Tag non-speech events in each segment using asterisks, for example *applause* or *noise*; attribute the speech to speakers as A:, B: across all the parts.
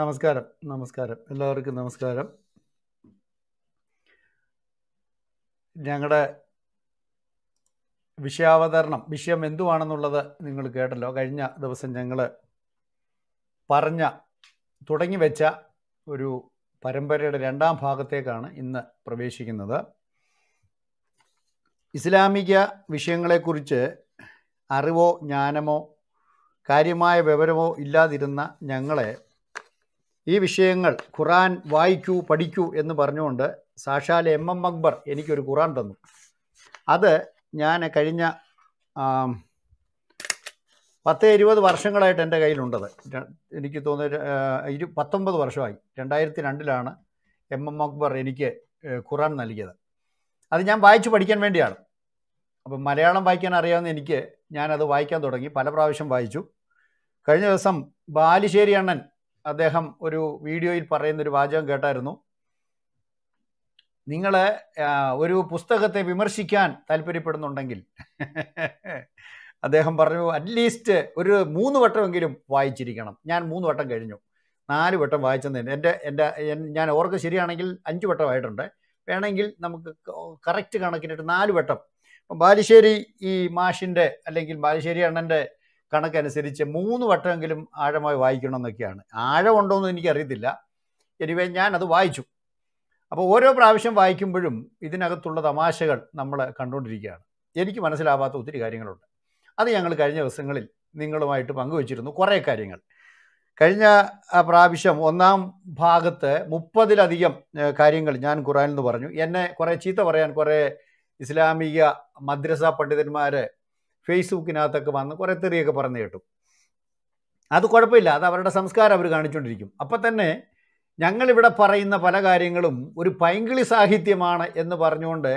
A: നമസ്കാരം നമസ്കാരം എല്ലാവർക്കും നമസ്കാരം ഞങ്ങളുടെ വിഷയാവതരണം വിഷയം എന്തുവാണെന്നുള്ളത് നിങ്ങൾ കേട്ടല്ലോ കഴിഞ്ഞ ദിവസം ഞങ്ങൾ പറഞ്ഞ തുടങ്ങി വെച്ച ഒരു പരമ്പരയുടെ രണ്ടാം ഭാഗത്തേക്കാണ് ഇന്ന് പ്രവേശിക്കുന്നത് ഇസ്ലാമിക വിഷയങ്ങളെക്കുറിച്ച് അറിവോ ജ്ഞാനമോ കാര്യമായ വിവരമോ ഇല്ലാതിരുന്ന ഞങ്ങളെ ഈ വിഷയങ്ങൾ ഖുറാൻ വായിക്കൂ പഠിക്കൂ എന്ന് പറഞ്ഞുകൊണ്ട് സാക്ഷാൽ എം എം അക്ബർ എനിക്കൊരു ഖുറാൻ തന്നു അത് ഞാൻ കഴിഞ്ഞ പത്ത് ഇരുപത് വർഷങ്ങളായിട്ട് എൻ്റെ കയ്യിലുണ്ടത് എനിക്ക് തോന്നുന്നു ഇരു പത്തൊമ്പത് വർഷമായി രണ്ടായിരത്തി രണ്ടിലാണ് എം എം അക്ബർ എനിക്ക് ഖുറാൻ നൽകിയത് അത് ഞാൻ വായിച്ചു പഠിക്കാൻ വേണ്ടിയാണ് അപ്പം മലയാളം വായിക്കാൻ അറിയാവുന്ന എനിക്ക് ഞാനത് വായിക്കാൻ തുടങ്ങി പല പ്രാവശ്യം വായിച്ചു കഴിഞ്ഞ ദിവസം ബാലുശ്ശേരി അണ്ണൻ അദ്ദേഹം ഒരു വീഡിയോയിൽ പറയുന്ന ഒരു വാചകം കേട്ടായിരുന്നു നിങ്ങൾ ഒരു പുസ്തകത്തെ വിമർശിക്കാൻ താല്പര്യപ്പെടുന്നുണ്ടെങ്കിൽ *laughs* അദ്ദേഹം പറഞ്ഞു അറ്റ്ലീസ്റ്റ് ഒരു മൂന്ന് വട്ടമെങ്കിലും വായിച്ചിരിക്കണം ഞാൻ മൂന്ന് വട്ടം കഴിഞ്ഞു നാല് വട്ടം വായിച്ചെന്ന് എൻ്റെ എൻ്റെ ഞാൻ ഓർക്ക് ശരിയാണെങ്കിൽ അഞ്ച് വട്ടമായിട്ടുണ്ട് വേണമെങ്കിൽ നമുക്ക് കറക്റ്റ് കണക്കിനിട്ട് നാല് വട്ടം അപ്പം ബാലുശ്ശേരി ഈ മാഷിൻ്റെ അല്ലെങ്കിൽ ബാലുശ്ശേരി അണ്ണൻ്റെ കണക്കനുസരിച്ച് മൂന്ന് വട്ടമെങ്കിലും ആഴമായി വായിക്കണമെന്നൊക്കെയാണ് ആഴമുണ്ടോയെന്ന് എനിക്കറിയത്തില്ല എനിവേ ഞാനത് വായിച്ചു അപ്പോൾ ഓരോ പ്രാവശ്യം വായിക്കുമ്പോഴും ഇതിനകത്തുള്ള തമാശകൾ നമ്മൾ കണ്ടുകൊണ്ടിരിക്കുകയാണ് എനിക്ക് മനസ്സിലാവാത്ത ഒത്തിരി കാര്യങ്ങളുണ്ട് അത് ഞങ്ങൾ കഴിഞ്ഞ ദിവസങ്ങളിൽ നിങ്ങളുമായിട്ട് പങ്കുവച്ചിരുന്നു കുറേ കാര്യങ്ങൾ കഴിഞ്ഞ പ്രാവശ്യം ഒന്നാം ഭാഗത്ത് മുപ്പതിലധികം കാര്യങ്ങൾ ഞാൻ ഖുറാനിൽ നിന്ന് പറഞ്ഞു എന്നെ കുറേ ചീത്ത പറയാൻ കുറേ ഇസ്ലാമിക മദ്രസ പണ്ഡിതന്മാർ ഫേസ്ബുക്കിനകത്തൊക്കെ വന്ന് കുറേ തെറിയൊക്കെ പറഞ്ഞു കേട്ടു അത് കുഴപ്പമില്ല അത് അവരുടെ സംസ്കാരം അവർ കാണിച്ചുകൊണ്ടിരിക്കും അപ്പം തന്നെ ഞങ്ങളിവിടെ പറയുന്ന പല കാര്യങ്ങളും ഒരു പൈങ്കിളി സാഹിത്യമാണ് എന്ന് പറഞ്ഞുകൊണ്ട്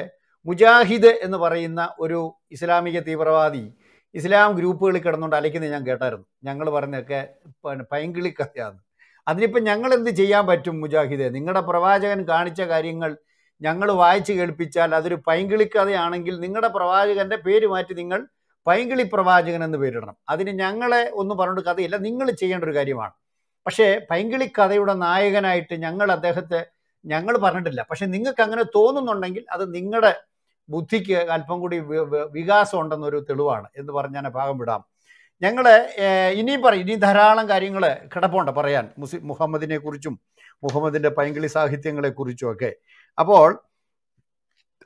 A: മുജാഹിദ് എന്ന് പറയുന്ന ഒരു ഇസ്ലാമിക തീവ്രവാദി ഇസ്ലാം ഗ്രൂപ്പുകളിൽ കിടന്നുകൊണ്ട് അലയ്ക്കുന്നത് ഞാൻ കേട്ടായിരുന്നു ഞങ്ങൾ പറഞ്ഞൊക്കെ പൈങ്കിളി കഥയാണ് അതിനിപ്പം ഞങ്ങൾ എന്ത് ചെയ്യാൻ പറ്റും മുജാഹിദ് നിങ്ങളുടെ പ്രവാചകൻ കാണിച്ച കാര്യങ്ങൾ ഞങ്ങൾ വായിച്ചു കേൾപ്പിച്ചാൽ അതൊരു പൈങ്കിളി കഥയാണെങ്കിൽ നിങ്ങളുടെ പ്രവാചകൻ്റെ പേര് മാറ്റി നിങ്ങൾ പൈങ്കിളി പ്രവാചകൻ എന്ന് പേരിടണം അതിന് ഞങ്ങളെ ഒന്നും പറഞ്ഞിട്ട് കഥയില്ല നിങ്ങൾ ചെയ്യേണ്ട ഒരു കാര്യമാണ് പക്ഷേ പൈങ്കിളി കഥയുടെ നായകനായിട്ട് ഞങ്ങൾ അദ്ദേഹത്തെ ഞങ്ങൾ പറഞ്ഞിട്ടില്ല പക്ഷെ നിങ്ങൾക്ക് അങ്ങനെ തോന്നുന്നുണ്ടെങ്കിൽ അത് നിങ്ങളുടെ ബുദ്ധിക്ക് അല്പം കൂടി വികാസം ഉണ്ടെന്നൊരു തെളിവാണ് എന്ന് പറഞ്ഞ് ഞാൻ ഭാഗം വിടാം ഞങ്ങൾ ഇനിയും പറയും ഇനി ധാരാളം കാര്യങ്ങൾ കിടപ്പുണ്ട് പറയാൻ മുസി മുഹമ്മദിനെ കുറിച്ചും മുഹമ്മദിൻ്റെ പൈങ്കിളി സാഹിത്യങ്ങളെക്കുറിച്ചും ഒക്കെ അപ്പോൾ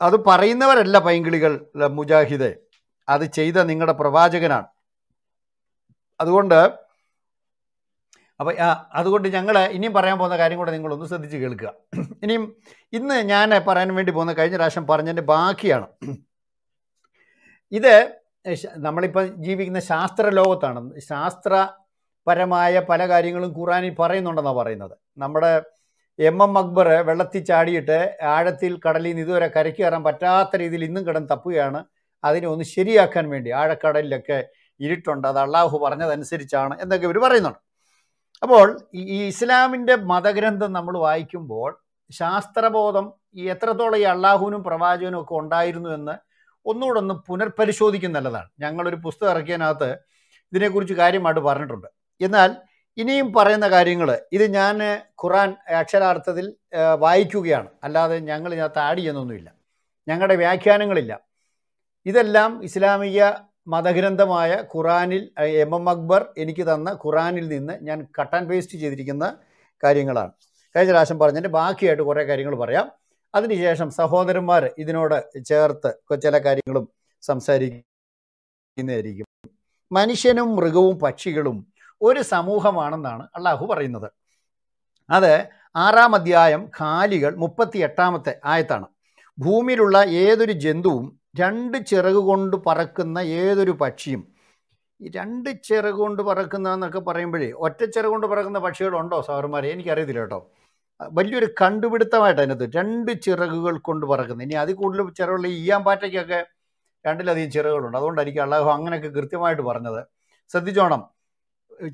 A: അത് പറയുന്നവരല്ല പൈങ്കിളികൾ മുജാഹിദ് അത് ചെയ്ത നിങ്ങളുടെ പ്രവാചകനാണ് അതുകൊണ്ട് അപ്പം അതുകൊണ്ട് ഞങ്ങൾ ഇനിയും പറയാൻ പോകുന്ന കാര്യം കൂടെ നിങ്ങളൊന്ന് ശ്രദ്ധിച്ച് കേൾക്കുക ഇനിയും ഇന്ന് ഞാൻ പറയാൻ വേണ്ടി പോകുന്ന കഴിഞ്ഞ പ്രാവശ്യം പറഞ്ഞതിൻ്റെ ബാക്കിയാണ് ഇത് നമ്മളിപ്പോൾ ജീവിക്കുന്ന ശാസ്ത്ര ലോകത്താണ് ശാസ്ത്രപരമായ പല കാര്യങ്ങളും ഖുറാനിൽ പറയുന്നുണ്ടെന്നാണ് പറയുന്നത് നമ്മുടെ എം എം അക്ബർ വെള്ളത്തിൽ ചാടിയിട്ട് ആഴത്തിൽ കടലിൽ നിന്ന് ഇതുവരെ കരയ്ക്ക് കയറാൻ പറ്റാത്ത രീതിയിൽ ഇന്നും കിടന്ന് തപ്പുകയാണ് അതിനെ ഒന്ന് ശരിയാക്കാൻ വേണ്ടി ആഴക്കടലിലൊക്കെ ഇരുട്ടുണ്ട് അത് അള്ളാഹു പറഞ്ഞതനുസരിച്ചാണ് എന്നൊക്കെ ഇവർ പറയുന്നുണ്ട് അപ്പോൾ ഈ ഇസ്ലാമിൻ്റെ മതഗ്രന്ഥം നമ്മൾ വായിക്കുമ്പോൾ ശാസ്ത്രബോധം ഈ എത്രത്തോളം ഈ അള്ളാഹുവിനും പ്രവാചകനും ഒക്കെ ഉണ്ടായിരുന്നു എന്ന് ഒന്നുകൂടെ ഒന്ന് പുനർപരിശോധിക്കും നല്ലതാണ് ഞങ്ങളൊരു പുസ്തകം ഇറക്കിയതിനകത്ത് ഇതിനെക്കുറിച്ച് കാര്യമായിട്ട് പറഞ്ഞിട്ടുണ്ട് എന്നാൽ ഇനിയും പറയുന്ന കാര്യങ്ങൾ ഇത് ഞാൻ ഖുറാൻ അക്ഷരാർത്ഥത്തിൽ വായിക്കുകയാണ് അല്ലാതെ ഞങ്ങൾ ഇതിനകത്ത് ആഡ് ചെയ്യുന്നൊന്നുമില്ല ഞങ്ങളുടെ വ്യാഖ്യാനങ്ങളില്ല ഇതെല്ലാം ഇസ്ലാമിക മതഗ്രന്ഥമായ ഖുറാനിൽ എം എം അക്ബർ എനിക്ക് തന്ന ഖുറാനിൽ നിന്ന് ഞാൻ കട്ട് ആൻഡ് പേസ്റ്റ് ചെയ്തിരിക്കുന്ന കാര്യങ്ങളാണ് കഴിഞ്ഞ പ്രാവശ്യം പറഞ്ഞതിൻ്റെ ബാക്കിയായിട്ട് കുറേ കാര്യങ്ങൾ പറയാം അതിനുശേഷം സഹോദരന്മാർ ഇതിനോട് ചേർത്ത് ചില കാര്യങ്ങളും സംസാരിക്കുന്നതായിരിക്കും മനുഷ്യനും മൃഗവും പക്ഷികളും ഒരു സമൂഹമാണെന്നാണ് അള്ളാഹു പറയുന്നത് അത് ആറാം അധ്യായം ഖാലികൾ മുപ്പത്തി എട്ടാമത്തെ ആയത്താണ് ഭൂമിയിലുള്ള ഏതൊരു ജന്തുവും രണ്ട് ചിറക് കൊണ്ട് പറക്കുന്ന ഏതൊരു പക്ഷിയും ഈ രണ്ട് ചിറക് കൊണ്ട് എന്നൊക്കെ പറയുമ്പോഴേ ഒറ്റ ചിറക് കൊണ്ട് പറക്കുന്ന പക്ഷികളുണ്ടോ സാറുമാരെ എനിക്കറിയത്തില്ല കേട്ടോ വലിയൊരു കണ്ടുപിടുത്തമായിട്ട് അതിനകത്ത് രണ്ട് ചിറകുകൾ കൊണ്ട് പറക്കുന്നത് ഇനി അതിൽ കൂടുതൽ ചിറകുള്ള ഈയാമ്പാറ്റയ്ക്കൊക്കെ രണ്ടിലധികം ചിറകുകളുണ്ട് അതുകൊണ്ടായിരിക്കും അള്ളാഹു അങ്ങനെയൊക്കെ കൃത്യമായിട്ട് പറഞ്ഞത് ശ്രദ്ധിച്ചോണം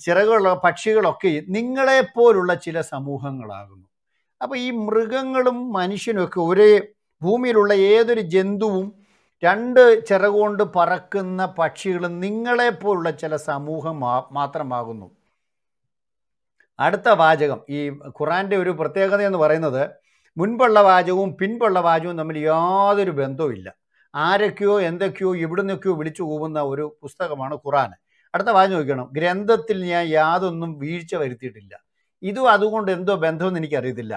A: ചിറകുള്ള പക്ഷികളൊക്കെ നിങ്ങളെപ്പോലുള്ള ചില സമൂഹങ്ങളാകുന്നു അപ്പോൾ ഈ മൃഗങ്ങളും മനുഷ്യനും ഒക്കെ ഒരേ ഭൂമിയിലുള്ള ഏതൊരു ജന്തുവും രണ്ട് ചിറകുകൊണ്ട് പറക്കുന്ന പക്ഷികൾ നിങ്ങളെപ്പോലുള്ള ചില സമൂഹം മാത്രമാകുന്നു അടുത്ത വാചകം ഈ ഖുറാൻ്റെ ഒരു പ്രത്യേകത എന്ന് പറയുന്നത് മുൻപുള്ള വാചകവും പിൻപുള്ള വാചകവും തമ്മിൽ യാതൊരു ബന്ധവുമില്ല ആരൊക്കെയോ എന്തൊക്കെയോ ഇവിടുന്നൊക്കെയോ വിളിച്ചു പോകുന്ന ഒരു പുസ്തകമാണ് ഖുറാൻ അടുത്ത വാചകം നോക്കണം ഗ്രന്ഥത്തിൽ ഞാൻ യാതൊന്നും വീഴ്ച വരുത്തിയിട്ടില്ല ഇതും അതുകൊണ്ട് എന്തോ ബന്ധമെന്ന് എനിക്കറിയത്തില്ല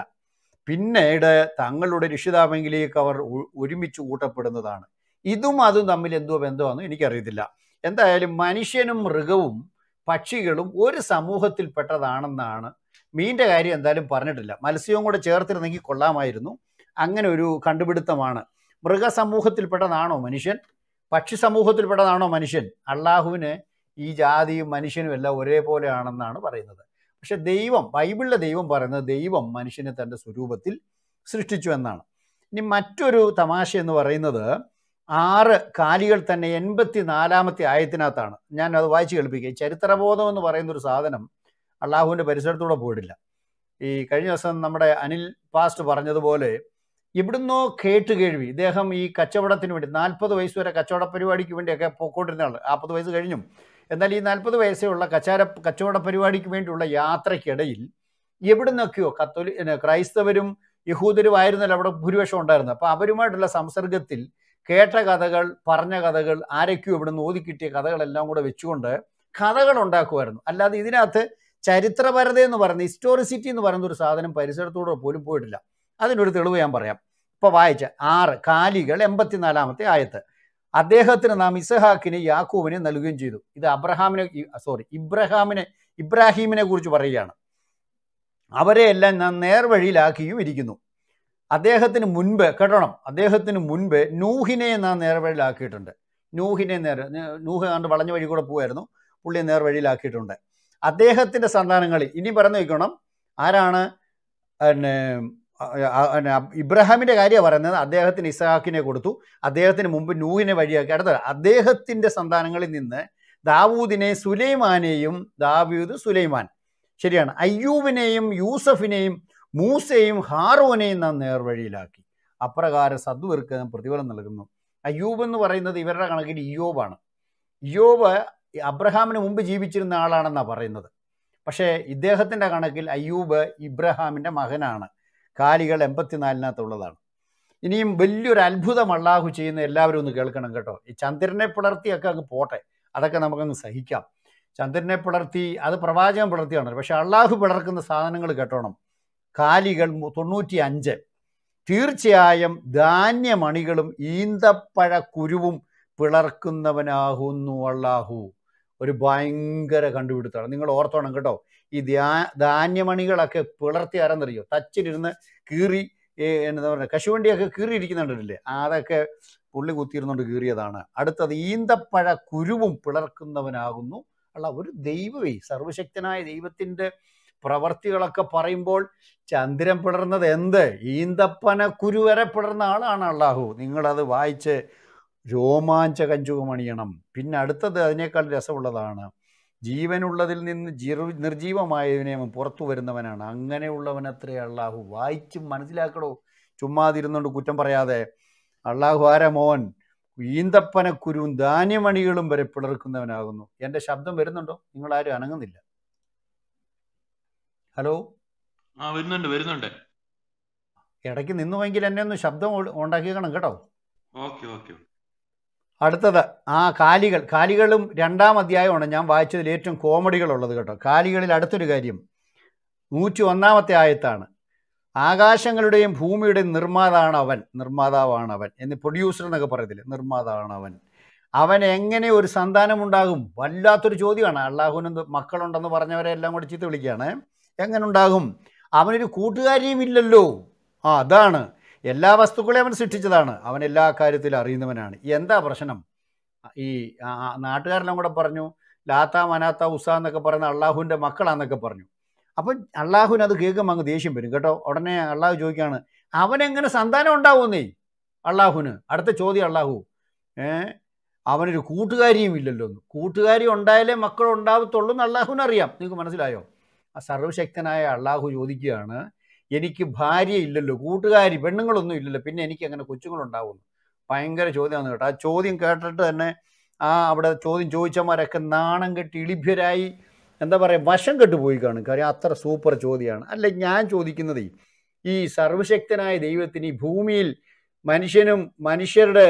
A: പിന്നീട് തങ്ങളുടെ രക്ഷിതാവെങ്കിലേക്ക് അവർ ഒരുമിച്ച് കൂട്ടപ്പെടുന്നതാണ് ഇതും അതും തമ്മിൽ എന്തോ ബന്ധമാണെന്ന് എനിക്കറിയത്തില്ല എന്തായാലും മനുഷ്യനും മൃഗവും പക്ഷികളും ഒരു സമൂഹത്തിൽപ്പെട്ടതാണെന്നാണ് മീൻ്റെ കാര്യം എന്തായാലും പറഞ്ഞിട്ടില്ല മത്സ്യവും കൂടെ ചേർത്തിരുന്നെങ്കിൽ കൊള്ളാമായിരുന്നു അങ്ങനെ ഒരു കണ്ടുപിടുത്തമാണ് മൃഗസമൂഹത്തിൽപ്പെട്ടതാണോ മനുഷ്യൻ പക്ഷി സമൂഹത്തിൽപ്പെട്ടതാണോ മനുഷ്യൻ അള്ളാഹുവിന് ഈ ജാതിയും മനുഷ്യനും എല്ലാം ഒരേപോലെയാണെന്നാണ് പറയുന്നത് പക്ഷെ ദൈവം ബൈബിളിലെ ദൈവം പറയുന്നത് ദൈവം മനുഷ്യനെ തൻ്റെ സ്വരൂപത്തിൽ സൃഷ്ടിച്ചു എന്നാണ് ഇനി മറ്റൊരു തമാശ എന്ന് പറയുന്നത് ആറ് കാലികൾ തന്നെ എൺപത്തി നാലാമത്തെ ആയത്തിനകത്താണ് ഞാൻ അത് വായിച്ചു കേൾപ്പിക്കുക ചരിത്രബോധം എന്ന് പറയുന്ന ഒരു സാധനം അള്ളാഹുവിൻ്റെ പരിസരത്തൂടെ പോയിട്ടില്ല ഈ കഴിഞ്ഞ ദിവസം നമ്മുടെ അനിൽ പാസ്റ്റ് പറഞ്ഞതുപോലെ ഇവിടുന്നോ കേട്ട് കേൾവി ഇദ്ദേഹം ഈ കച്ചവടത്തിന് വേണ്ടി നാൽപ്പത് വയസ്സ് വരെ കച്ചവട പരിപാടിക്ക് വേണ്ടിയൊക്കെ പോയിക്കൊണ്ടിരുന്ന ആൾ നാൽപ്പത് വയസ്സ് കഴിഞ്ഞു എന്നാൽ ഈ നാൽപ്പത് വയസ്സേയുള്ള കച്ചാര കച്ചവട പരിപാടിക്ക് വേണ്ടിയുള്ള യാത്രയ്ക്കിടയിൽ എവിടുന്നൊക്കെയോ കത്തോലി ക്രൈസ്തവരും യഹൂദരും ആയിരുന്നല്ലോ അവിടെ ഭൂരിപക്ഷം ഉണ്ടായിരുന്നത് അപ്പോൾ അവരുമായിട്ടുള്ള സംസർഗത്തിൽ കേട്ട കഥകൾ പറഞ്ഞ കഥകൾ ആരൊക്കെയോ ഇവിടെ നിന്ന് ഓതിക്കിട്ടിയ കഥകളെല്ലാം കൂടെ വെച്ചുകൊണ്ട് കഥകൾ ഉണ്ടാക്കുമായിരുന്നു അല്ലാതെ ഇതിനകത്ത് ചരിത്രപരത എന്ന് പറയുന്ന ഹിസ്റ്റോറിസിറ്റി എന്ന് പറയുന്ന ഒരു സാധനം പരിസരത്തോടെ പോലും പോയിട്ടില്ല അതിനൊരു തെളിവ് ഞാൻ പറയാം ഇപ്പൊ വായിച്ച ആറ് കാലികൾ എൺപത്തിനാലാമത്തെ ആയത്ത് അദ്ദേഹത്തിന് നാം ഇസഹാക്കിനെ യാക്കൂബിനെ നൽകുകയും ചെയ്തു ഇത് അബ്രഹാമിനെ സോറി ഇബ്രഹാമിനെ ഇബ്രാഹിമിനെ കുറിച്ച് പറയുകയാണ് എല്ലാം നാം നേർവഴിയിലാക്കിയും ഇരിക്കുന്നു അദ്ദേഹത്തിന് മുൻപ് കേട്ടോണം അദ്ദേഹത്തിന് മുൻപ് നൂഹിനെ നാം നേർവഴിയിലാക്കിയിട്ടുണ്ട് നൂഹിനെ നേർ നൂഹ് കണ്ട് വളഞ്ഞ വഴി കൂടെ പോകുമായിരുന്നു പുള്ളിയെ നേർവഴിയിലാക്കിയിട്ടുണ്ട് അദ്ദേഹത്തിൻ്റെ സന്താനങ്ങളിൽ ഇനി പറഞ്ഞു വയ്ക്കണം ആരാണ് പിന്നെ ഇബ്രാഹിമിൻ്റെ കാര്യമാണ് പറയുന്നത് അദ്ദേഹത്തിന് ഇസഹാക്കിനെ കൊടുത്തു അദ്ദേഹത്തിന് മുമ്പ് നൂഹിനെ വഴിയാക്കി അടുത്ത അദ്ദേഹത്തിൻ്റെ സന്താനങ്ങളിൽ നിന്ന് ദാവൂദിനെ സുലൈമാനെയും ദാവൂദ് സുലൈമാൻ ശരിയാണ് അയ്യൂബിനെയും യൂസഫിനെയും മൂസയും ഹാറോനെയും നാം നേർവഴിയിലാക്കി അപ്രകാരം സദ്വർക്ക് നാം പ്രതിഫലം നൽകുന്നു അയ്യൂബ് എന്ന് പറയുന്നത് ഇവരുടെ കണക്കിൽ ഇയോബാണ് ഇയോബ് അബ്രഹാമിന് മുമ്പ് ജീവിച്ചിരുന്ന ആളാണെന്നാണ് പറയുന്നത് പക്ഷേ ഇദ്ദേഹത്തിൻ്റെ കണക്കിൽ അയ്യൂബ് ഇബ്രഹാമിൻ്റെ മകനാണ് കാലികൾ എൺപത്തിനാലിനകത്തുള്ളതാണ് ഇനിയും വലിയൊരു അത്ഭുതം അള്ളാഹു ചെയ്യുന്ന എല്ലാവരും ഒന്ന് കേൾക്കണം കേട്ടോ ഈ ചന്ദ്രനെ പുലർത്തിയൊക്കെ അങ്ങ് പോട്ടെ അതൊക്കെ നമുക്കങ്ങ് സഹിക്കാം ചന്ദ്രനെ പുലർത്തി അത് പ്രവാചകം പുലർത്തിയാണ് പക്ഷെ അള്ളാഹു പിളർക്കുന്ന സാധനങ്ങൾ കേട്ടോണം കാലികൾ തൊണ്ണൂറ്റി അഞ്ച് തീർച്ചയായും ധാന്യമണികളും ഈന്തപ്പഴ കുരുവും പിളർക്കുന്നവനാകുന്നു അള്ളാഹു ഒരു ഭയങ്കര കണ്ടുപിടുത്തമാണ് നിങ്ങൾ ഓർത്തോണം കേട്ടോ ഈ ധ്യാ ധാന്യമണികളൊക്കെ പിളർത്തി ആരെന്നറിയോ തച്ചിലിരുന്ന് കീറി എന്താ പറയുക കശുവണ്ടിയൊക്കെ കീറിയിരിക്കുന്നുണ്ടല്ലേ അതൊക്കെ പുള്ളി കുത്തിയിരുന്നുകൊണ്ട് കീറിയതാണ് അടുത്തത് ഈന്തപ്പഴ കുരുവും പിളർക്കുന്നവനാകുന്നു അല്ല ഒരു ദൈവമേ സർവശക്തനായ ദൈവത്തിൻ്റെ പ്രവർത്തികളൊക്കെ പറയുമ്പോൾ ചന്ദ്രൻ പിടർന്നത് എന്ത് ഈന്തപ്പന കുരുവരെ പിടർന്ന ആളാണ് അള്ളാഹു നിങ്ങളത് വായിച്ച് രോമാഞ്ചകം പിന്നെ അടുത്തത് അതിനേക്കാൾ രസമുള്ളതാണ് ജീവനുള്ളതിൽ നിന്ന് ജീർ നിർജീവമായതിനെ പുറത്തു വരുന്നവനാണ് അങ്ങനെയുള്ളവനത്രേ അള്ളാഹു വായിച്ചും മനസ്സിലാക്കണോ ചുമ്മാതിരുന്നുകൊണ്ട് കുറ്റം പറയാതെ അള്ളാഹു ആര മോൻ ഈന്തപ്പനക്കുരുവും ധാന്യമണികളും വരെ പിളർക്കുന്നവനാകുന്നു എൻ്റെ ശബ്ദം വരുന്നുണ്ടോ നിങ്ങളാരും അനങ്ങുന്നില്ല ഹലോ ആ വരുന്നുണ്ട് വരുന്നുണ്ട് ഇടയ്ക്ക് നിന്നു എന്നെ ഒന്ന് ശബ്ദം ഉണ്ടാക്കിക്കണം കേട്ടോ ഓക്കെ ഓക്കെ അടുത്തത് ആ കാലികൾ കാലികളും രണ്ടാം അധ്യായമാണ് ഞാൻ വായിച്ചതിൽ ഏറ്റവും കോമഡികളുള്ളത് കേട്ടോ കാലികളിൽ അടുത്തൊരു കാര്യം നൂറ്റി ഒന്നാമത്തെ ആയത്താണ് ആകാശങ്ങളുടെയും ഭൂമിയുടെയും നിർമ്മാതാണ് അവൻ നിർമ്മാതാവാണ് അവൻ എന്ന് പ്രൊഡ്യൂസർ എന്നൊക്കെ പറയത്തില്ലേ നിർമ്മാതാവാണ് അവൻ അവൻ എങ്ങനെ ഒരു സന്താനമുണ്ടാകും വല്ലാത്തൊരു ചോദ്യമാണ് അള്ളാഹുനെന്ത് മക്കളുണ്ടെന്ന് പറഞ്ഞവരെ എല്ലാം കൂടി ചീത്ത വിളിക്കുകയാണ് എങ്ങനെ ഉണ്ടാകും അവനൊരു കൂട്ടുകാരിയും ഇല്ലല്ലോ ആ അതാണ് എല്ലാ വസ്തുക്കളെയും അവൻ സൃഷ്ടിച്ചതാണ് അവൻ എല്ലാ കാര്യത്തിലും അറിയുന്നവനാണ് എന്താ പ്രശ്നം ഈ നാട്ടുകാരെല്ലാം കൂടെ പറഞ്ഞു ലാത്ത മനാത്ത ഉസ എന്നൊക്കെ പറയുന്ന അള്ളാഹുവിൻ്റെ മക്കളാന്നൊക്കെ പറഞ്ഞു അപ്പം അള്ളാഹുവിന് അത് കേൾക്കുമ്പോൾ അങ്ങ് ദേഷ്യം വരും കേട്ടോ ഉടനെ അള്ളാഹു ചോദിക്കുകയാണ് അവനെങ്ങനെ സന്താനം ഉണ്ടാവുമെന്നേ അള്ളാഹുവിന് അടുത്ത ചോദ്യം അള്ളാഹു ഏ അവനൊരു കൂട്ടുകാരിയും ഇല്ലല്ലോ കൂട്ടുകാരി ഉണ്ടായാലേ മക്കളുണ്ടാവത്തുള്ളൂ എന്ന് അള്ളാഹുവിനറിയാം നിങ്ങൾക്ക് മനസ്സിലായോ ആ സർവശക്തനായ അള്ളാഹു ചോദിക്കുകയാണ് എനിക്ക് ഭാര്യ ഇല്ലല്ലോ കൂട്ടുകാരി പെണ്ണുങ്ങളൊന്നും ഇല്ലല്ലോ പിന്നെ എനിക്ക് അങ്ങനെ കൊച്ചുങ്ങളുണ്ടാവുന്നു ഭയങ്കര ചോദ്യമാണ് കേട്ടോ ആ ചോദ്യം കേട്ടിട്ട് തന്നെ ആ അവിടെ ചോദ്യം ചോദിച്ചമാരൊക്കെ നാണം കെട്ടി ഇളിഭ്യരായി എന്താ പറയുക വശം കെട്ടുപോയി കാണും കാര്യം അത്ര സൂപ്പർ ചോദ്യമാണ് അല്ല ഞാൻ ചോദിക്കുന്നത് ഈ സർവശക്തനായ ദൈവത്തിന് ഈ ഭൂമിയിൽ മനുഷ്യനും മനുഷ്യരുടെ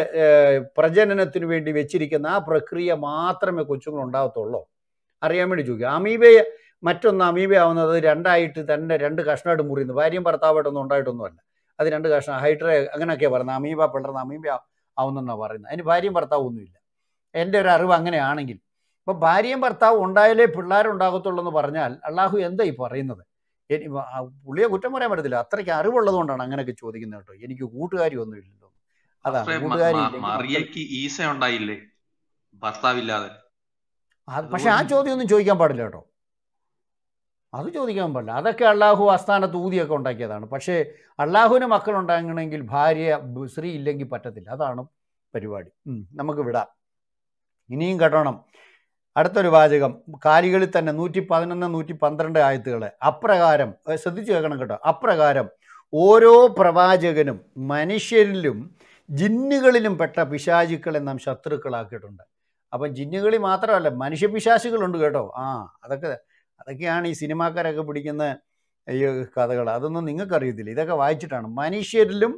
A: പ്രജനനത്തിനു വേണ്ടി വെച്ചിരിക്കുന്ന ആ പ്രക്രിയ മാത്രമേ കൊച്ചുങ്ങളുണ്ടാകത്തുള്ളൂ അറിയാൻ വേണ്ടി ചോദിക്കുക അമീബയെ മറ്റൊന്ന് അമീബയാവുന്നത് രണ്ടായിട്ട് തന്നെ രണ്ട് കഷ്ണമായിട്ട് മുറിയുന്നു ഭാര്യയും ഭർത്താവായിട്ടൊന്നും ഉണ്ടായിട്ടൊന്നുമല്ല അത് രണ്ട് കഷ്ണം ഹൈഡ്രേ അങ്ങനെയൊക്കെയാണ് പറയുന്നത് അമീബ പിളർന്ന് അമീബ ആവുന്നെന്നാണ് പറയുന്നത് അതിന് ഭാര്യയും ഭർത്താവും ഒന്നുമില്ല എൻ്റെ ഒരു അറിവ് അങ്ങനെയാണെങ്കിൽ ഇപ്പം ഭാര്യയും ഭർത്താവും ഉണ്ടായാലേ പിള്ളേരുണ്ടാകത്തുള്ളൂ എന്ന് പറഞ്ഞാൽ അള്ളാഹു ഈ പറയുന്നത് പുള്ളിയെ കുറ്റം പറയാൻ പറ്റത്തില്ല അത്രയ്ക്ക് അറിവുള്ളത് കൊണ്ടാണ് അങ്ങനെയൊക്കെ ചോദിക്കുന്നത് കേട്ടോ എനിക്ക് കൂട്ടുകാരി ഒന്നുമില്ലല്ലോ അതാണ് കൂട്ടുകാരി
B: ഉണ്ടായില്ലേ ഭർത്താവില്ലാതെ
A: പക്ഷെ ആ ചോദ്യം ഒന്നും ചോദിക്കാൻ പാടില്ല കേട്ടോ അത് ചോദിക്കാൻ പാടില്ല അതൊക്കെ അള്ളാഹു ആസ്ഥാനത്ത് ഊതിയൊക്കെ ഉണ്ടാക്കിയതാണ് പക്ഷേ അള്ളാഹുവിന് മക്കളുണ്ടാകണമെങ്കിൽ ഭാര്യ സ്ത്രീ ഇല്ലെങ്കിൽ പറ്റത്തില്ല അതാണ് പരിപാടി നമുക്ക് വിടാം ഇനിയും കെട്ടണം അടുത്തൊരു വാചകം കാലികളിൽ തന്നെ നൂറ്റി പതിനൊന്ന് നൂറ്റി പന്ത്രണ്ട് ആയത്തുകൾ അപ്രകാരം ശ്രദ്ധിച്ചു കേൾക്കണം കേട്ടോ അപ്രകാരം ഓരോ പ്രവാചകനും മനുഷ്യരിലും ജിന്നുകളിലും പെട്ട പിശാചുക്കളെ നാം ശത്രുക്കളാക്കിയിട്ടുണ്ട് അപ്പം ജിന്നുകളി മാത്രമല്ല മനുഷ്യ പിശാചുകളുണ്ട് കേട്ടോ ആ അതൊക്കെ അതൊക്കെയാണ് ഈ സിനിമാക്കാരൊക്കെ പിടിക്കുന്ന ഈ കഥകൾ അതൊന്നും നിങ്ങൾക്കറിയത്തില്ല ഇതൊക്കെ വായിച്ചിട്ടാണ് മനുഷ്യരിലും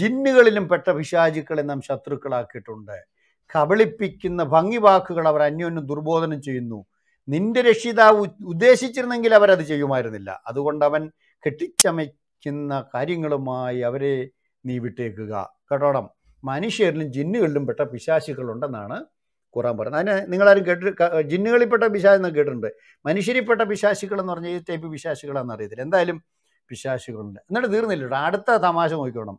A: ജിന്നുകളിലും പെട്ട പിശാചുക്കളെ നാം ശത്രുക്കളാക്കിയിട്ടുണ്ട് കബളിപ്പിക്കുന്ന ഭംഗി വാക്കുകൾ അവർ അന്യോന്യം ദുർബോധനം ചെയ്യുന്നു നിന്റെ രക്ഷിതാവ് ഉദ്ദേശിച്ചിരുന്നെങ്കിൽ അവരത് ചെയ്യുമായിരുന്നില്ല അതുകൊണ്ട് അവൻ കെട്ടിച്ചമയ്ക്കുന്ന കാര്യങ്ങളുമായി അവരെ നീ വിട്ടേക്കുക കേട്ടോടം മനുഷ്യരിലും ജിന്നുകളിലും പെട്ട പിശാശുക്കളുണ്ടെന്നാണ് ഖുറാൻ പറയുന്നത് അതിന് നിങ്ങളാരും കേട്ടു ജിന്നുകളിൽപ്പെട്ട പിശാച് എന്ന് കേട്ടിട്ടുണ്ട് മനുഷ്യരിൽപ്പെട്ട പിശാശികൾ എന്ന് പറഞ്ഞാൽ ഈ ടൈപ്പ് പിശാശികളാണെന്ന് അറിയത്തില്ല എന്തായാലും പിശാശികളുണ്ട് എന്നിട്ട് തീർന്നില്ല അടുത്ത തമാശ നോക്കിക്കോണം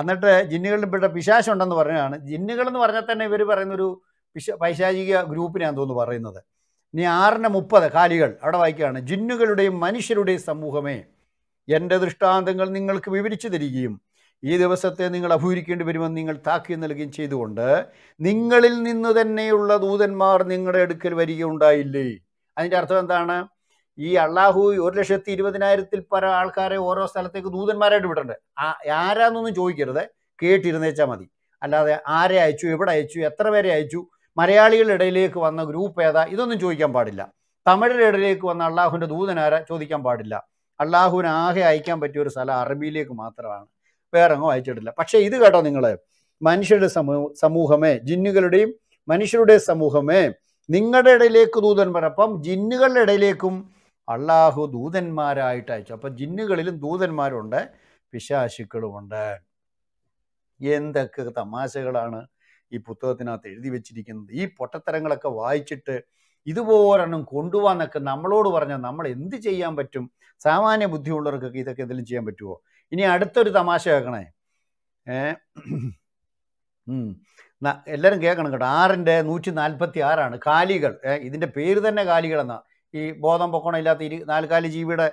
A: എന്നിട്ട് ജിന്നുകളിൽപ്പെട്ട പിശാശുണ്ടെന്ന് പറഞ്ഞതാണ് ജിന്നുകളെന്ന് പറഞ്ഞാൽ തന്നെ ഇവർ പറയുന്നൊരു പിശ പൈശാചിക ഗ്രൂപ്പിനാന്ന് തോന്നുന്നു പറയുന്നത് ഇനി ആറിന് മുപ്പത് കാലികൾ അവിടെ വായിക്കുകയാണ് ജിന്നുകളുടെയും മനുഷ്യരുടെയും സമൂഹമേ എൻ്റെ ദൃഷ്ടാന്തങ്ങൾ നിങ്ങൾക്ക് വിവരിച്ചു തരികയും ഈ ദിവസത്തെ നിങ്ങൾ അഭൂരിക്കേണ്ടി വരുമെന്ന് നിങ്ങൾ താക്കി നൽകുകയും ചെയ്തുകൊണ്ട് നിങ്ങളിൽ നിന്ന് തന്നെയുള്ള ദൂതന്മാർ നിങ്ങളുടെ അടുക്കൽ വരികയുണ്ടായില്ലേ അതിൻ്റെ അർത്ഥം എന്താണ് ഈ അള്ളാഹു ഒരു ലക്ഷത്തി ഇരുപതിനായിരത്തിൽ പര ആൾക്കാരെ ഓരോ സ്ഥലത്തേക്ക് ദൂതന്മാരായിട്ട് ആ ആരാന്നൊന്നും ചോദിക്കരുത് കേട്ടിരുന്നേച്ചാൽ മതി അല്ലാതെ ആരെ അയച്ചു എവിടെ അയച്ചു എത്ര പേരെ അയച്ചു മലയാളികളുടെ ഇടയിലേക്ക് വന്ന ഗ്രൂപ്പ് ഏതാ ഇതൊന്നും ചോദിക്കാൻ പാടില്ല തമിഴരുടെ ഇടയിലേക്ക് വന്ന അള്ളാഹുവിൻ്റെ ദൂതനാരെ ചോദിക്കാൻ പാടില്ല അള്ളാഹുവിന് ആകെ അയക്കാൻ പറ്റിയ ഒരു സ്ഥലം അറബിയിലേക്ക് മാത്രമാണ് പേരങ്ങോ വായിച്ചിട്ടില്ല പക്ഷേ ഇത് കേട്ടോ നിങ്ങളെ മനുഷ്യരുടെ സമൂഹമേ ജിന്നുകളുടെയും മനുഷ്യരുടെ സമൂഹമേ നിങ്ങളുടെ ഇടയിലേക്ക് ദൂതൻ അപ്പം ജിന്നുകളുടെ ഇടയിലേക്കും അള്ളാഹു ദൂതന്മാരായിട്ട് അയച്ചു അപ്പം ജിന്നുകളിലും ദൂതന്മാരുണ്ട് പിശാശുക്കളുമുണ്ട് എന്തൊക്കെ തമാശകളാണ് ഈ പുസ്തകത്തിനകത്ത് എഴുതി വെച്ചിരിക്കുന്നത് ഈ പൊട്ടത്തരങ്ങളൊക്കെ വായിച്ചിട്ട് ഇതുപോലെണ്ണം കൊണ്ടുപോകാന്നൊക്കെ നമ്മളോട് പറഞ്ഞാൽ നമ്മൾ എന്ത് ചെയ്യാൻ പറ്റും സാമാന്യ ബുദ്ധിയുള്ളവർക്കൊക്കെ ഇതൊക്കെ എന്തെങ്കിലും ചെയ്യാൻ പറ്റുമോ ഇനി അടുത്തൊരു തമാശ കേൾക്കണേ ഏ എല്ലാവരും കേൾക്കണം കേട്ടോ ആറിൻ്റെ നൂറ്റി നാൽപ്പത്തി ആറാണ് കാലികൾ ഇതിൻ്റെ പേര് തന്നെ കാലികൾ എന്നാ ഈ ബോധം പൊക്കോണം ഇല്ലാത്ത ഇരു നാൽക്കാലി ജീവിയുടെ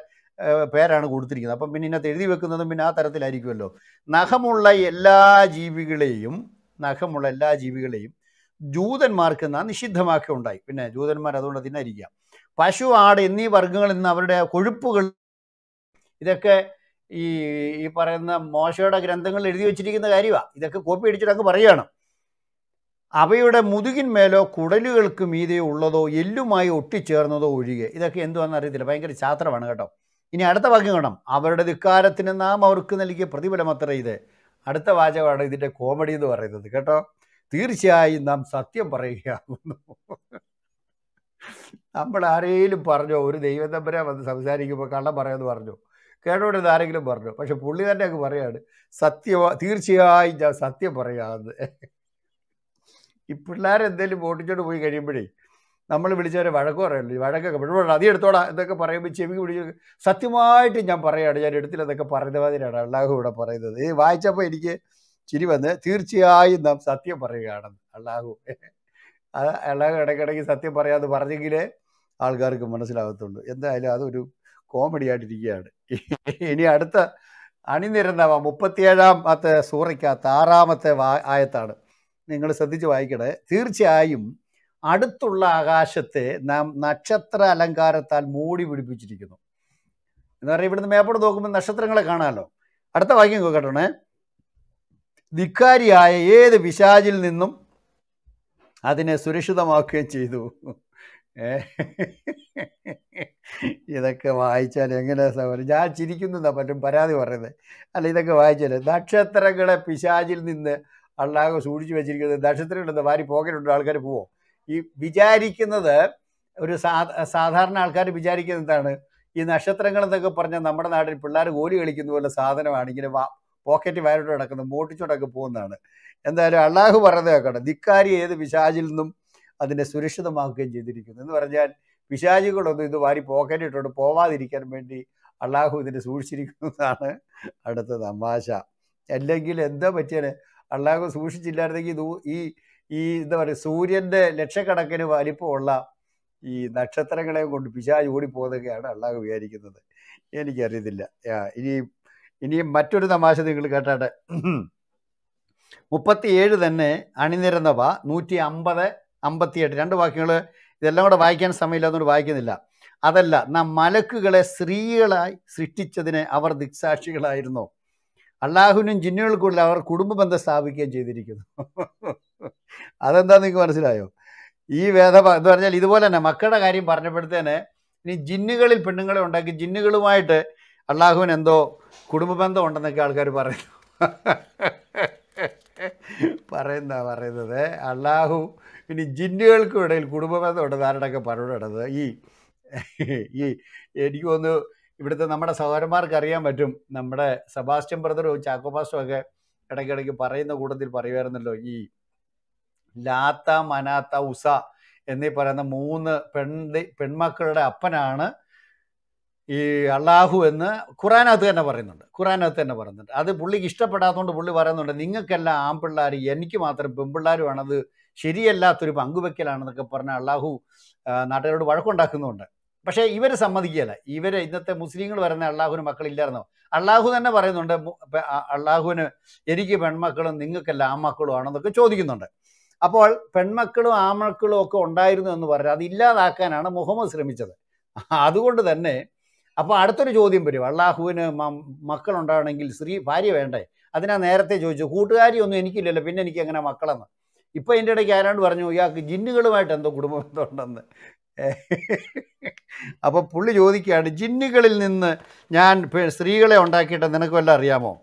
A: പേരാണ് കൊടുത്തിരിക്കുന്നത് അപ്പം പിന്നെ ഇന്നത്തെ എഴുതി വെക്കുന്നതും പിന്നെ ആ തരത്തിലായിരിക്കുമല്ലോ നഖമുള്ള എല്ലാ ജീവികളെയും നഖമുള്ള എല്ലാ ജീവികളെയും ജൂതന്മാർക്ക് നാം നിഷിദ്ധമാക്കി ഉണ്ടായി പിന്നെ ജൂതന്മാർ അതുകൊണ്ട് തിന്നായിരിക്കാം പശു ആട് എന്നീ വർഗ്ഗങ്ങളിൽ നിന്ന് അവരുടെ കൊഴുപ്പുകൾ ഇതൊക്കെ ഈ ഈ പറയുന്ന മോശയുടെ ഗ്രന്ഥങ്ങളിൽ എഴുതി വെച്ചിരിക്കുന്ന കാര്യമാണ് ഇതൊക്കെ കോപ്പി അടിച്ചിട്ട് അങ്ങ് പറയുകയാണ് അവയുടെ മുതുകിന്മേലോ കുടലുകൾക്ക് മീതെ ഉള്ളതോ എല്ലുമായി ഒട്ടിച്ചേർന്നതോ ഒഴികെ ഇതൊക്കെ എന്തുവാണെന്ന് അറിയത്തില്ല ഭയങ്കര ശാസ്ത്രമാണ് കേട്ടോ ഇനി അടുത്ത വാക്യം കാണാം അവരുടെ ധിക്കാരത്തിന് നാം അവർക്ക് നൽകിയ പ്രതിഫലം അത്ര ഇത് അടുത്ത വാചകമാണ് ഇതിൻ്റെ കോമഡി എന്ന് പറയുന്നത് കേട്ടോ തീർച്ചയായും നാം സത്യം പറയുകയാകുന്നു നമ്മൾ ആരെങ്കിലും പറഞ്ഞോ ഒരു ദൈവതമ്പരാൻ വന്ന് സംസാരിക്കുമ്പോൾ കള്ളം പറയാമെന്ന് പറഞ്ഞു കേട്ടോടെ ആരെങ്കിലും പറഞ്ഞു പക്ഷെ പുള്ളി തന്നെ അങ്ങ് പറയാണ് സത്യ തീർച്ചയായും ഞാൻ സത്യം പറയാന്ന് ഈ പിള്ളേരെന്തേലും ഓട്ടിച്ചോട്ട് പോയി കഴിയുമ്പോഴേ നമ്മൾ വിളിച്ചവരെ വഴക്ക് പറയല്ലോ വഴക്കൊക്കെ പിടിപെടണം അതി എടുത്തോടാ എന്നൊക്കെ പറയുമ്പോൾ ചെവിക്ക് പിടിച്ച് സത്യമായിട്ട് ഞാൻ പറയാണ് ഞാൻ എടുത്തില്ല എന്നൊക്കെ പറയുന്ന മാതിരിയാണ് അള്ളാഹു ഇവിടെ പറയുന്നത് ഈ വായിച്ചപ്പോൾ എനിക്ക് ചിരി വന്ന് തീർച്ചയായും നാം സത്യം പറയുകയാണെന്ന് അള്ളാഹു അള്ളാഹു ഇടയ്ക്കിടയ്ക്ക് സത്യം പറയാമെന്ന് പറഞ്ഞെങ്കിലേ ആൾക്കാർക്ക് മനസ്സിലാകത്തുള്ളൂ എന്തായാലും അതൊരു കോമഡി ആയിട്ടിരിക്കുകയാണ് ഇനി അടുത്ത അണിനിരന്നവ അത്തെ സൂറയ്ക്കകത്ത് ആറാമത്തെ വാ ആയത്താണ് നിങ്ങൾ ശ്രദ്ധിച്ച് വായിക്കണേ തീർച്ചയായും അടുത്തുള്ള ആകാശത്തെ നാം നക്ഷത്ര അലങ്കാരത്താൽ മൂടി പിടിപ്പിച്ചിരിക്കുന്നു എന്ന് പറയുമ്പോൾ ഇവിടുന്ന് മേപ്പോട് നോക്കുമ്പോൾ നക്ഷത്രങ്ങളെ കാണാമല്ലോ അടുത്ത വാക്യം കേട്ടോണേ ധിക്കാരിയായ ഏത് വിശാജിൽ നിന്നും അതിനെ സുരക്ഷിതമാക്കുകയും ചെയ്തു ഇതൊക്കെ വായിച്ചാൽ എങ്ങനെ സഹോദരൻ ഞാൻ ചിരിക്കുന്നുണ്ടോ പറ്റും പരാതി പറയുന്നത് അല്ല ഇതൊക്കെ വായിച്ചാൽ നക്ഷത്രങ്ങളെ പിശാചിൽ നിന്ന് അള്ളാഹു സൂക്ഷിച്ചു വെച്ചിരിക്കുന്നത് നക്ഷത്രങ്ങളെന്ന് വാരി പോകലുണ്ടോ ആൾക്കാർ പോവോ ഈ വിചാരിക്കുന്നത് ഒരു സാധാരണ ആൾക്കാർ വിചാരിക്കുന്നത് എന്താണ് ഈ നക്ഷത്രങ്ങൾ എന്നൊക്കെ പറഞ്ഞാൽ നമ്മുടെ നാട്ടിൽ പിള്ളേർ ഗോലി കളിക്കുന്ന പോലെ സാധനമാണ് ഇങ്ങനെ വാ പോക്കറ്റ് വയറിട്ട് നടക്കുന്നത് മോട്ടിച്ചോട്ടൊക്കെ പോകുന്നതാണ് എന്തായാലും അള്ളാഹു പറയുന്നത് കേൾക്കട്ടെ ധിക്കാരി ഏത് പിശാചിൽ നിന്നും അതിനെ സുരക്ഷിതമാക്കുകയും ചെയ്തിരിക്കുന്നു എന്ന് പറഞ്ഞാൽ പിശാചികളൊന്നും ഇത് വാരി പോക്കറ്റിട്ടോട് പോവാതിരിക്കാൻ വേണ്ടി അള്ളാഹു ഇതിനെ സൂക്ഷിച്ചിരിക്കുന്നതാണ് അടുത്ത തമാശ അല്ലെങ്കിൽ എന്താ പറ്റിയാണ് അള്ളാഹു സൂക്ഷിച്ചില്ലായിരുന്നെങ്കിൽ ഈ ഈ എന്താ പറയുക സൂര്യൻ്റെ ലക്ഷക്കണക്കിന് വലിപ്പമുള്ള ഈ നക്ഷത്രങ്ങളെ കൊണ്ട് പിശാജ് ഓടിപ്പോകുന്നൊക്കെയാണ് അള്ളാഹു വിചാരിക്കുന്നത് എനിക്കറിയത്തില്ല ഇനി ഇനിയും മറ്റൊരു തമാശ നിങ്ങൾ കേട്ടാട്ടെ ഏഴ് തന്നെ അണിനിരന്നവ നൂറ്റി അമ്പത് അമ്പത്തിയെട്ട് രണ്ട് വാക്യങ്ങൾ ഇതെല്ലാം കൂടെ വായിക്കാൻ സമയമില്ലാത്തതുകൊണ്ട് വായിക്കുന്നില്ല അതല്ല നാം മലക്കുകളെ സ്ത്രീകളായി സൃഷ്ടിച്ചതിനെ അവർ ദിക്സാക്ഷികളായിരുന്നു അള്ളാഹുവിനും ജിന്നുകൾക്കുള്ള അവർ കുടുംബ ബന്ധം സ്ഥാപിക്കുകയും ചെയ്തിരിക്കുന്നു *laughs* അതെന്താ നിങ്ങൾക്ക് മനസ്സിലായോ ഈ വേദ എന്ന് പറഞ്ഞാൽ ഇതുപോലെ തന്നെ മക്കളുടെ കാര്യം പറഞ്ഞപ്പോഴത്തേനെ ഇനി ജിന്നുകളിൽ പെണ്ണുങ്ങളെ ഉണ്ടാക്കി ജിന്നുകളുമായിട്ട് അള്ളാഹുവിന് എന്തോ കുടുംബ ബന്ധം ഉണ്ടെന്നൊക്കെ ആൾക്കാർ പറയുന്നു *laughs* പറയുന്ന പറയുന്നത് അള്ളാഹു പിന്നെ ജിന്നുകൾക്കും ഇടയിൽ കുടുംബബന്ധം ഉണ്ട് ധാരണയൊക്കെ പറഞ്ഞിടത് ഈ ഈ എനിക്ക് തോന്നുന്നു ഇവിടുത്തെ നമ്മുടെ സഹോദരന്മാർക്ക് അറിയാൻ പറ്റും നമ്മുടെ സെബാസ്റ്റ്യൻ ബ്രദറും ചാക്കോ ഒക്കെ ഇടയ്ക്കിടയ്ക്ക് പറയുന്ന കൂട്ടത്തിൽ പറയുമായിരുന്നല്ലോ ഈ ലാത്ത മനാത്ത ഉസ എന്നീ പറയുന്ന മൂന്ന് പെൺ പെൺമക്കളുടെ അപ്പനാണ് ഈ അള്ളാഹു എന്ന് ഖുറാനകത്ത് തന്നെ പറയുന്നുണ്ട് ഖുറാനകത്ത് തന്നെ പറയുന്നുണ്ട് അത് പുള്ളിക്ക് ഇഷ്ടപ്പെടാത്തതുകൊണ്ട് പുള്ളി പറയുന്നുണ്ട് നിങ്ങൾക്കെല്ലാം ആൺപിള്ളേർ എനിക്ക് മാത്രം പെൺപിള്ളേരുമാണത് ശരിയല്ലാത്തൊരു പങ്കുവെക്കലാണെന്നൊക്കെ പറഞ്ഞ അള്ളാഹു നാട്ടുകാരോട് വഴക്കുണ്ടാക്കുന്നുണ്ട് പക്ഷേ ഇവർ സമ്മതിക്കുകയല്ല ഇവർ ഇന്നത്തെ മുസ്ലിങ്ങൾ വരുന്ന അള്ളാഹുവിന് മക്കളില്ലായിരുന്നോ അള്ളാഹു തന്നെ പറയുന്നുണ്ട് അള്ളാഹുവിന് എനിക്ക് പെൺമക്കളും നിങ്ങൾക്കല്ല ആമക്കളും ആണെന്നൊക്കെ ചോദിക്കുന്നുണ്ട് അപ്പോൾ പെൺമക്കളും ആമക്കളും ഒക്കെ ഉണ്ടായിരുന്നു എന്ന് പറഞ്ഞാൽ അത് ഇല്ലാതാക്കാനാണ് മുഹമ്മദ് ശ്രമിച്ചത് അതുകൊണ്ട് തന്നെ അപ്പോൾ അടുത്തൊരു ചോദ്യം വരും അള്ളാഹുവിന് മക്കളുണ്ടാവണമെങ്കിൽ സ്ത്രീ ഭാര്യ വേണ്ടേ അതിനാ നേരത്തെ ചോദിച്ചു കൂട്ടുകാരി ഒന്നും എനിക്കില്ലല്ലോ പിന്നെ എനിക്ക് എങ്ങനെ മക്കളെന്ന് ഇപ്പോൾ എൻ്റെ ഇടയ്ക്ക് ആരാണ്ട് പറഞ്ഞു ഇയാൾക്ക് ജിന്നുകളുമായിട്ട് എന്തോ കുടുംബബന്ധമുണ്ടെന്ന് അപ്പോൾ പുള്ളി ചോദിക്കുകയാണ് ജിന്നുകളിൽ നിന്ന് ഞാൻ സ്ത്രീകളെ ഉണ്ടാക്കിയിട്ട് നിനക്ക് വല്ലതും അറിയാമോ